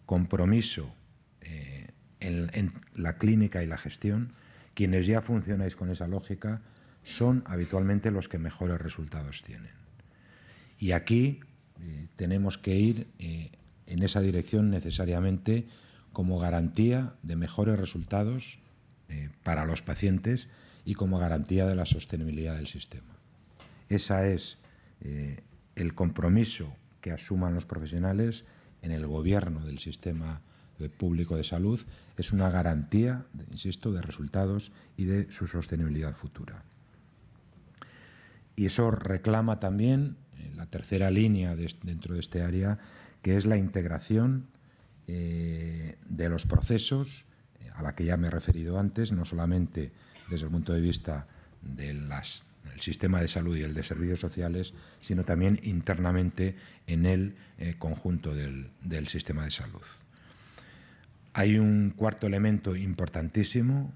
compromiso eh, en, en la clínica y la gestión, quienes ya funcionáis con esa lógica, son habitualmente los que mejores resultados tienen. Y aquí eh, tenemos que ir eh, en esa dirección necesariamente como garantía de mejores resultados eh, para los pacientes y como garantía de la sostenibilidad del sistema. Ese es el compromiso que asuman los profesionales en el gobierno del sistema público de salud. Es una garantía, insisto, de resultados y de su sostenibilidad futura. Y eso reclama también eh, la tercera línea dentro de este área, que es la integración eh, de los procesos, eh, a la que ya me he referido antes, no solamente desde el punto de vista del sistema de salud y el de servicios sociales, sino también internamente en el conjunto del, sistema de salud. Hay un cuarto elemento importantísimo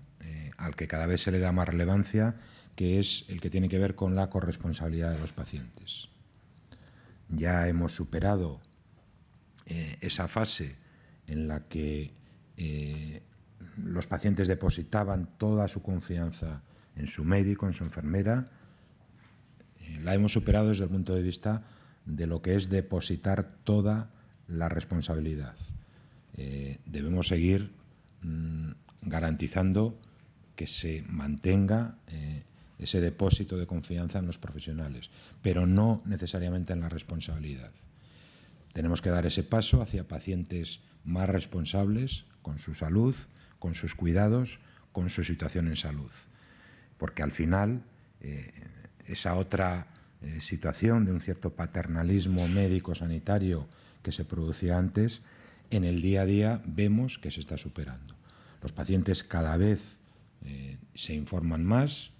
al que cada vez se le da más relevancia que es el que tiene que ver con la corresponsabilidad de los pacientes. Ya hemos superado eh, esa fase en la que eh, los pacientes depositaban toda su confianza en su médico, en su enfermera. Eh, la hemos superado desde el punto de vista de lo que es depositar toda la responsabilidad. debemos seguir mm, garantizando que se mantenga ese depósito de confianza en los profesionales, pero no necesariamente en la responsabilidad. Tenemos que dar ese paso hacia pacientes más responsables con su salud, con sus cuidados, con su situación en salud. Porque al final, eh, esa otra eh, situación de un cierto paternalismo médico-sanitario que se producía antes, en el día a día vemos que se está superando. Los pacientes cada vez eh, se informan más,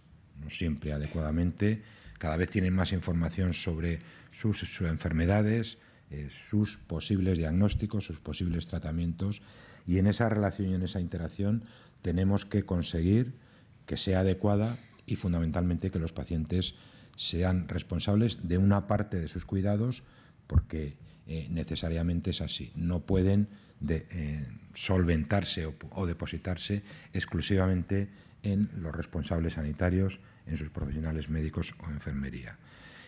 no siempre adecuadamente, cada vez tienen más información sobre sus, enfermedades, eh, sus posibles diagnósticos, sus posibles tratamientos, y en esa relación y en esa interacción tenemos que conseguir que sea adecuada y fundamentalmente que los pacientes sean responsables de una parte de sus cuidados, porque eh, necesariamente es así. No pueden eh, solventarse o depositarse exclusivamente en los responsables sanitarios, en sus profesionales médicos o enfermería.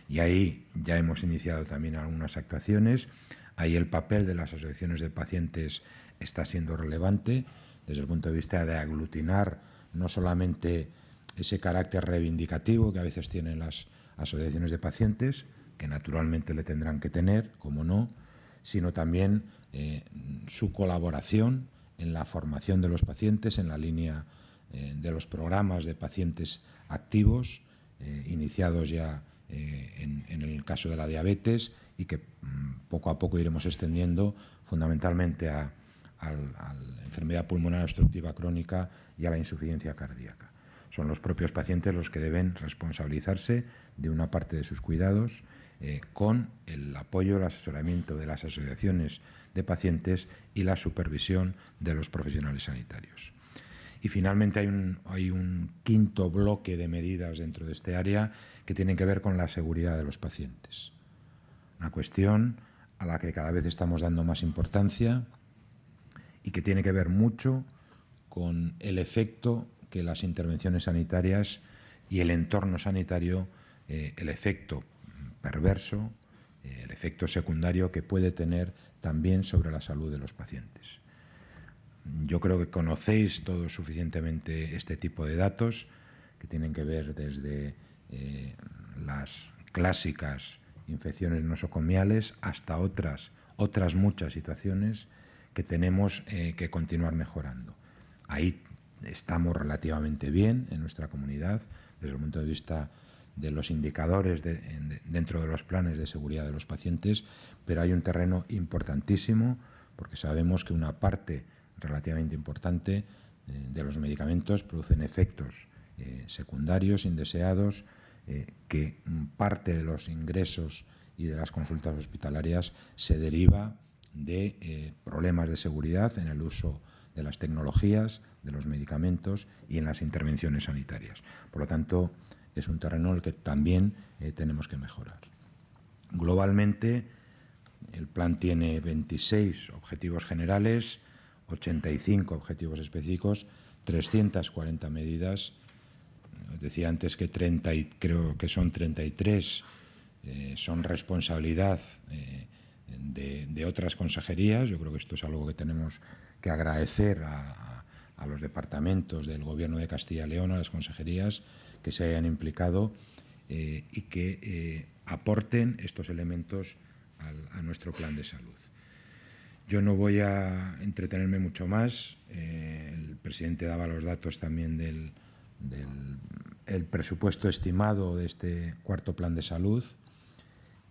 Y ahí ya hemos iniciado también algunas actuaciones. Ahí el papel de las asociaciones de pacientes está siendo relevante desde el punto de vista de aglutinar no solamente ese carácter reivindicativo que a veces tienen las asociaciones de pacientes, que naturalmente le tendrán que tener, como no, sino también eh, su colaboración en la formación de los pacientes en la línea eh, de los programas de pacientes activos, eh, iniciados ya eh, en, el caso de la diabetes y que mm, poco a poco iremos extendiendo fundamentalmente a, la enfermedad pulmonar obstructiva crónica y a la insuficiencia cardíaca son los propios pacientes los que deben responsabilizarse de una parte de sus cuidados con el apoyo, el asesoramiento de las asociaciones de pacientes y la supervisión de los profesionales sanitarios. Y finalmente hay un, quinto bloque de medidas dentro de este área que tienen que ver con la seguridad de los pacientes. Una cuestión a la que cada vez estamos dando más importancia y que tiene que ver mucho con el efecto que las intervenciones sanitarias y el entorno sanitario, eh, el efecto perverso, eh, el efecto secundario que puede tener también sobre la salud de los pacientes yo creo que conocéis todos suficientemente este tipo de datos que tienen que ver desde eh, las clásicas infecciones nosocomiales hasta otras, muchas situaciones que tenemos eh, que continuar mejorando. Ahí estamos relativamente bien en nuestra comunidad desde el punto de vista de los indicadores dentro de los planes de seguridad de los pacientes, pero hay un terreno importantísimo porque sabemos que una parte relativamente importante eh, de los medicamentos producen efectos eh, secundarios indeseados eh, que parte de los ingresos y de las consultas hospitalarias se deriva de problemas de seguridad en el uso de las tecnologías, de los medicamentos y en las intervenciones sanitarias. Por lo tanto, es un terreno el que también tenemos que mejorar. Globalmente, el plan tiene 26 objetivos generales, 85 objetivos específicos, 340 medidas. Decía antes que creo que son 33 eh, son responsabilidad eh, de, otras consejerías. Yo creo que esto es algo que tenemos que agradecer a, los departamentos del Gobierno de Castilla y León, a las consejerías que se hayan implicado eh, y que aporten estos elementos a nuestro plan de salud. Yo no voy a entretenerme mucho más. Eh, el presidente daba los datos también del, presupuesto estimado de este cuarto plan de salud.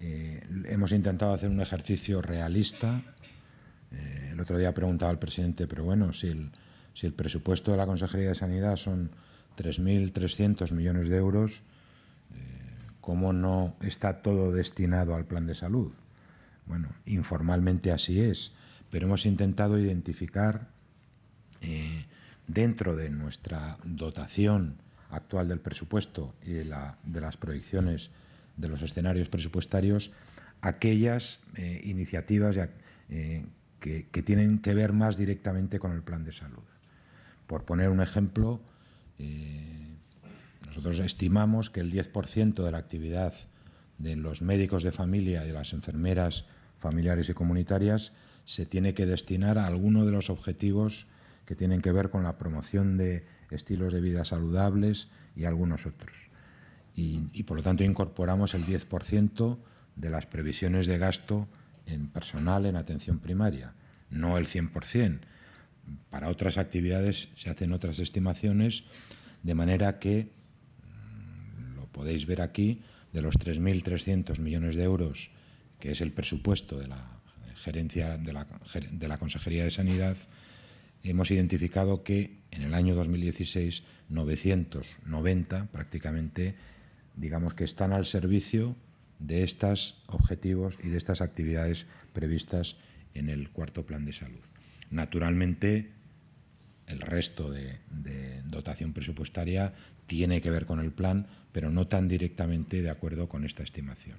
Eh, hemos intentado hacer un ejercicio realista. Eh, el otro día preguntaba al presidente, pero bueno, si el, presupuesto de la Consejería de Sanidad son 3.300 millones de euros, ¿cómo no está todo destinado al plan de salud? Bueno, informalmente así es pero hemos intentado identificar eh, dentro de nuestra dotación actual del presupuesto y de, las proyecciones de los escenarios presupuestarios aquellas eh, iniciativas eh, que, que, tienen que ver más directamente con el plan de salud. Por poner un ejemplo, nosotros estimamos que el 10% de la actividad de los médicos de familia y de las enfermeras familiares y comunitarias se tiene que destinar a alguno de los objetivos que tienen que ver con la promoción de estilos de vida saludables y algunos otros. Y, por lo tanto incorporamos el 10% de las previsiones de gasto en personal en atención primaria, no el 100%. Para otras actividades se hacen otras estimaciones, de manera que, mm, lo podéis ver aquí, de los 3.300 millones de euros, que es el presupuesto de la gerencia de la, Consejería de Sanidad, hemos identificado que en el año 2016 990 prácticamente, digamos que están al servicio de estos objetivos y de estas actividades previstas en el cuarto plan de salud. Naturalmente, el resto de, dotación presupuestaria tiene que ver con el plan, pero no tan directamente de acuerdo con esta estimación.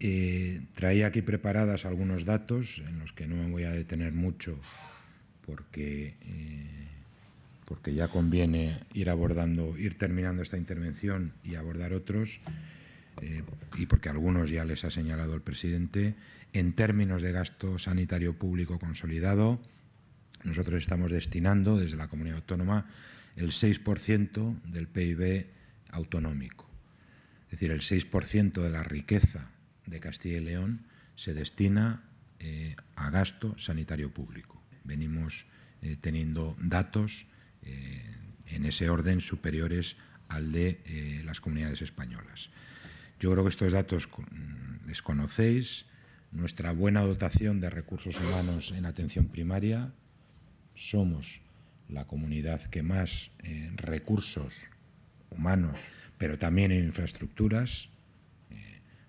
Eh, traía aquí preparadas algunos datos en los que no me voy a detener mucho porque, eh, porque ya conviene ir abordando, ir terminando esta intervención y abordar otros, eh, y porque algunos ya les ha señalado el presidente. En términos de gasto sanitario público consolidado, nosotros estamos destinando desde la comunidad autónoma el 6% del PIB autonómico. Es decir, el 6% de la riqueza de Castilla y León se destina eh, a gasto sanitario público. Venimos eh, teniendo datos eh, en ese orden superiores al de las comunidades españolas. Yo creo que estos datos mm, les conocéis, nuestra buena dotación de recursos humanos en atención primaria, somos la comunidad que más recursos humanos, pero también en infraestructuras,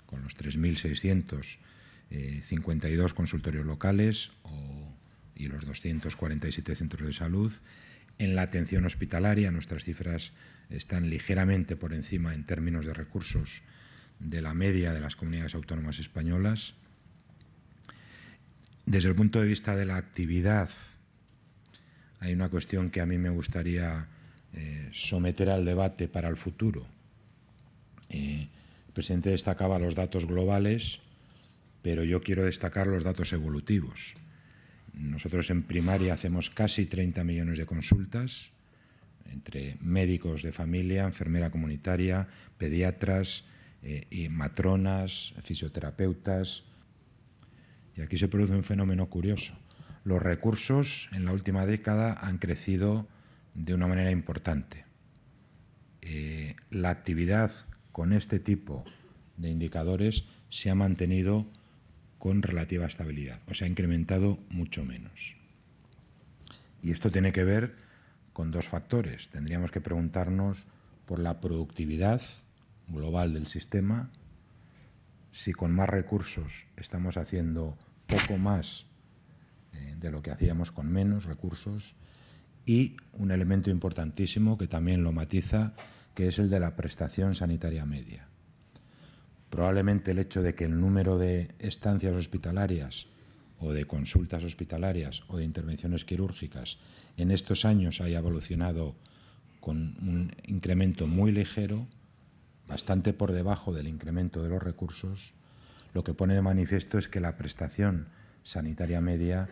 con los 3.652 consultorios locales y los 247 centros de salud. En la atención hospitalaria nuestras cifras están ligeramente por encima en términos de recursos de la media de las comunidades autónomas españolas. Desde el punto de vista de la actividad, hay una cuestión que a mí me gustaría eh, someter al debate para el futuro. Eh, presidente destacaba los datos globales, pero yo quiero destacar los datos evolutivos. Nosotros en primaria hacemos casi 30 millones de consultas entre médicos de familia, enfermera comunitaria, pediatras, eh, y matronas, fisioterapeutas. Y aquí se produce un fenómeno curioso. Los recursos en la última década han crecido de una manera importante. Eh, la actividad con este tipo de indicadores se ha mantenido con relativa estabilidad, o se ha incrementado mucho menos. Y esto tiene que ver con dos factores. Tendríamos que preguntarnos por la productividad global del sistema, si con más recursos estamos haciendo poco más eh, de lo que hacíamos con menos recursos, y un elemento importantísimo que también lo matiza que es el de la prestación sanitaria media. Probablemente el hecho de que el número de estancias hospitalarias o de consultas hospitalarias o de intervenciones quirúrgicas en estos años haya evolucionado con un incremento muy ligero, bastante por debajo del incremento de los recursos, lo que pone de manifiesto es que la prestación sanitaria media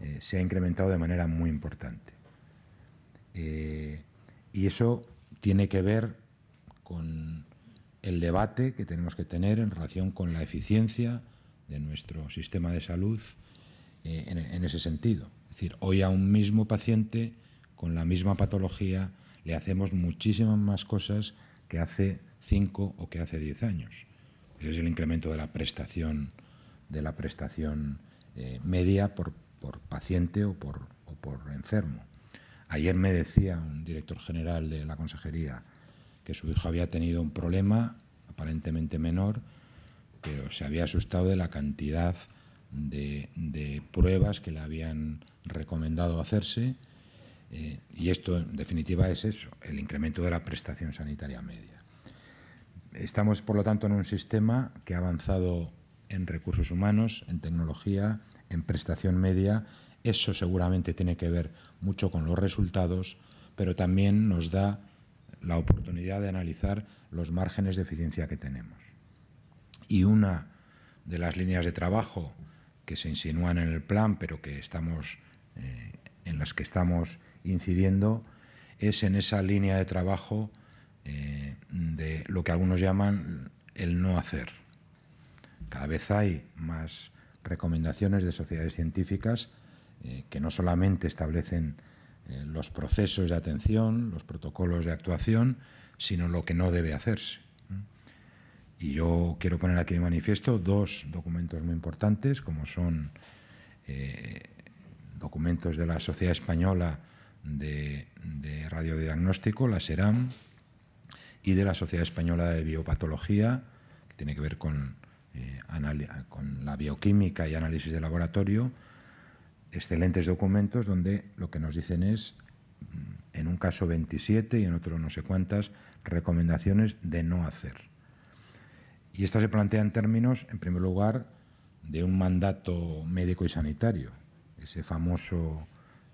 eh, se ha incrementado de manera muy importante. Eh, y eso tiene que ver con el debate que tenemos que tener en relación con la eficiencia de nuestro sistema de salud eh, en, ese sentido. Es decir, hoy a un mismo paciente con la misma patología le hacemos muchísimas más cosas que hace cinco o que hace 10 años. es el incremento de la prestación, de la prestación eh, media por, paciente o por, o por enfermo. Ayer me decía un director general de la consejería que su hijo había tenido un problema, aparentemente menor, pero se había asustado de la cantidad de, pruebas que le habían recomendado hacerse. Eh, y esto, en definitiva, es eso, el incremento de la prestación sanitaria media. Estamos, por lo tanto, en un sistema que ha avanzado en recursos humanos, en tecnología, en prestación media. Eso seguramente tiene que ver mucho con los resultados, pero también nos da la oportunidad de analizar los márgenes de eficiencia que tenemos. Y una de las líneas de trabajo que se insinúan en el plan, pero que estamos, eh, en las que estamos incidiendo, es en esa línea de trabajo eh, de lo que algunos llaman el no hacer. Cada vez hay más recomendaciones de sociedades científicas eh, que no solamente establecen eh, los procesos de atención, los protocolos de actuación, sino lo que no debe hacerse. Y yo quiero poner aquí de manifiesto dos documentos muy importantes, como son eh, documentos de la Sociedad Española de, Radiodiagnóstico, la SERAM, y de la Sociedad Española de Biopatología, que tiene que ver con la bioquímica y análisis de laboratorio, excelentes documentos donde lo que nos dicen es, mm, en un caso 27 y en otro no sé cuántas, recomendaciones de no hacer. Y esto se plantea en términos, en primer lugar, de un mandato médico y sanitario, ese famoso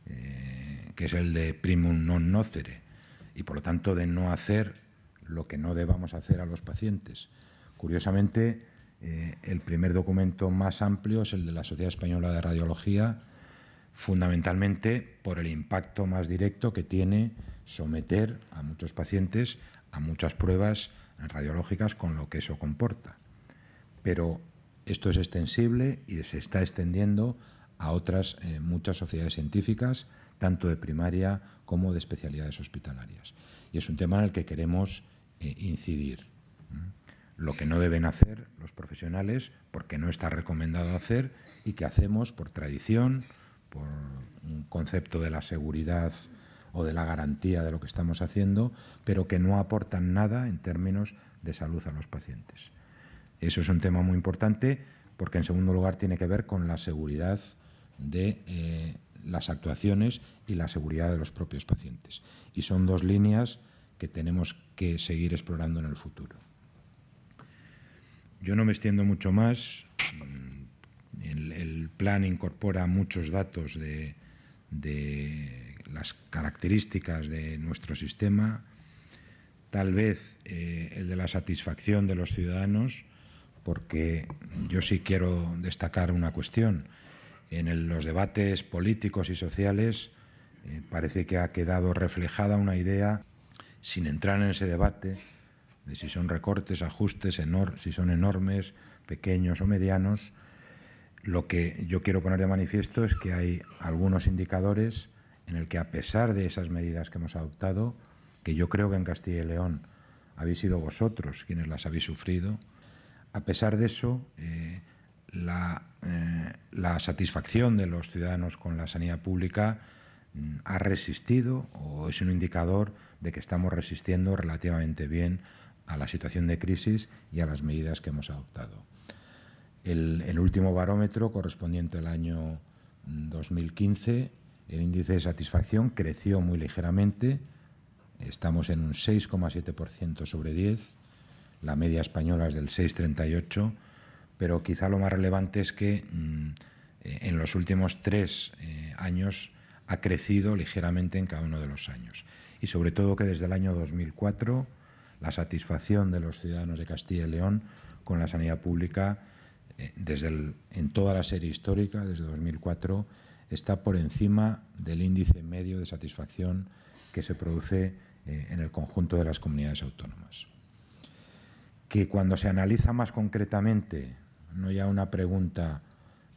eh, que es el de primum non nocere, y por lo tanto de no hacer lo que no debamos hacer a los pacientes. Curiosamente, eh, el primer documento más amplio es el de la Sociedad Española de Radiología, fundamentalmente por el impacto más directo que tiene someter a muchos pacientes a muchas pruebas radiológicas con lo que eso comporta. Pero esto es extensible y se está extendiendo a otras eh, muchas sociedades científicas, tanto de primaria como de especialidades hospitalarias. Y es un tema en el que queremos eh, incidir. Lo que no deben hacer los profesionales, porque no está recomendado hacer, y que hacemos por tradición, por un concepto de la seguridad o de la garantía de lo que estamos haciendo, pero que no aportan nada en términos de salud a los pacientes. Eso es un tema muy importante porque, en segundo lugar, tiene que ver con la seguridad de eh, las actuaciones y la seguridad de los propios pacientes. Y son dos líneas que tenemos que seguir explorando en el futuro. Yo no me extiendo mucho más. El, plan incorpora muchos datos de, las características de nuestro sistema, tal vez eh, el de la satisfacción de los ciudadanos, porque yo sí quiero destacar una cuestión. En los debates políticos y sociales eh, parece que ha quedado reflejada una idea, sin entrar en ese debate, de si son recortes, ajustes, si son enormes, pequeños o medianos, lo que yo quiero poner de manifiesto es que hay algunos indicadores en el que a pesar de esas medidas que hemos adoptado, que yo creo que en Castilla y León habéis sido vosotros quienes las habéis sufrido, a pesar de eso, eh, eh, la, satisfacción de los ciudadanos con la sanidad pública mm, ha resistido o es un indicador de que estamos resistiendo relativamente bien a la situación de crisis y a las medidas que hemos adoptado. El, último barómetro correspondiente al año 2015, mm, el índice de satisfacción creció muy ligeramente, estamos en un 6,7% sobre 10, la media española es del 6,38, pero quizá lo más relevante es que mm, eh, en los últimos tres eh, años ha crecido ligeramente en cada uno de los años. Y sobre todo que desde el año 2004 la satisfacción de los ciudadanos de Castilla y León con la sanidad pública desde en toda la serie histórica, desde 2004, está por encima del índice medio de satisfacción que se produce eh, en el conjunto de las comunidades autónomas. Que cuando se analiza más concretamente, no ya una pregunta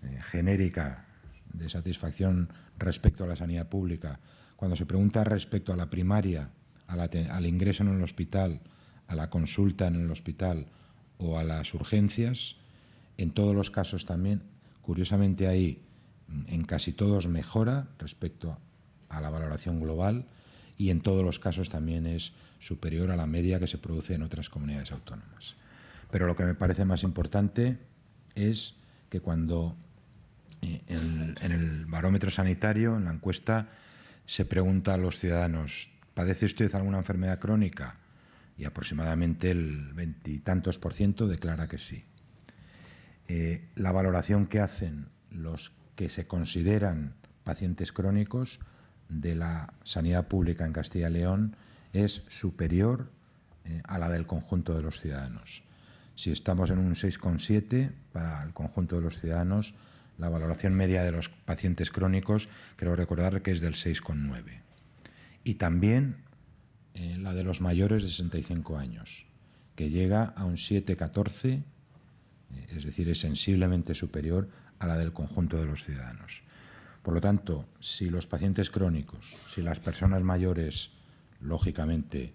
eh, genérica de satisfacción respecto a la sanidad pública, cuando se pregunta respecto a la primaria, al ingreso en el hospital, a la consulta en el hospital o a las urgencias, en todos los casos también, curiosamente ahí, mm, en casi todos mejora respecto a la valoración global y en todos los casos también es superior a la media que se produce en otras comunidades autónomas. Pero lo que me parece más importante es que cuando eh, en, el barómetro sanitario, en la encuesta, se pregunta a los ciudadanos, ¿padece usted alguna enfermedad crónica? Y aproximadamente el veintitantos por ciento declara que sí. Eh, la valoración que hacen los que se consideran pacientes crónicos de la sanidad pública en Castilla y León es superior eh, a la del conjunto de los ciudadanos. Si estamos en un 6,7 para el conjunto de los ciudadanos, la valoración media de los pacientes crónicos, creo recordar que es del 6,9. Y también eh, la de los mayores de 65 años, que llega a un 7,14 eh, es decir, es sensiblemente superior a la del conjunto de los ciudadanos. Por lo tanto, si los pacientes crónicos, si las personas mayores, lógicamente,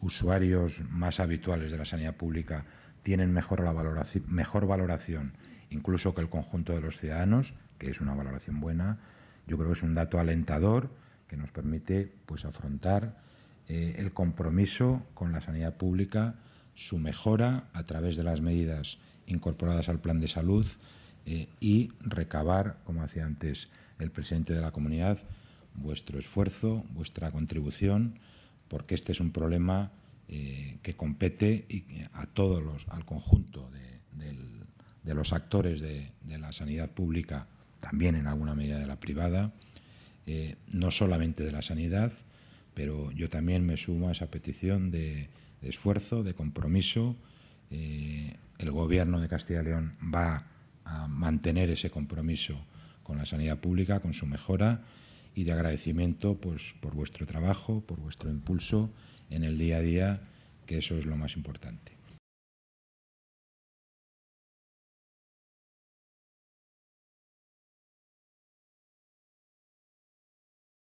usuarios más habituales de la sanidad pública, tienen mejor, valoración, mejor valoración incluso que el conjunto de los ciudadanos, que es una valoración buena, yo creo que es un dato alentador que nos permite pues, afrontar eh, el compromiso con la sanidad pública, su mejora a través de las medidas incorporadas al plan de salud eh, y recabar, como hacía antes el presidente de la comunidad, vuestro esfuerzo, vuestra contribución, porque este es un problema eh, que compete a todos los, al conjunto de, los actores de, la sanidad pública, también en alguna medida de la privada, eh, no solamente de la sanidad, pero yo también me sumo a esa petición de, esfuerzo, de compromiso, el Gobierno de Castilla y León va a mantener ese compromiso con la sanidad pública, con su mejora y de agradecimiento pues, por vuestro trabajo, por vuestro impulso en el día a día, que eso es lo más importante.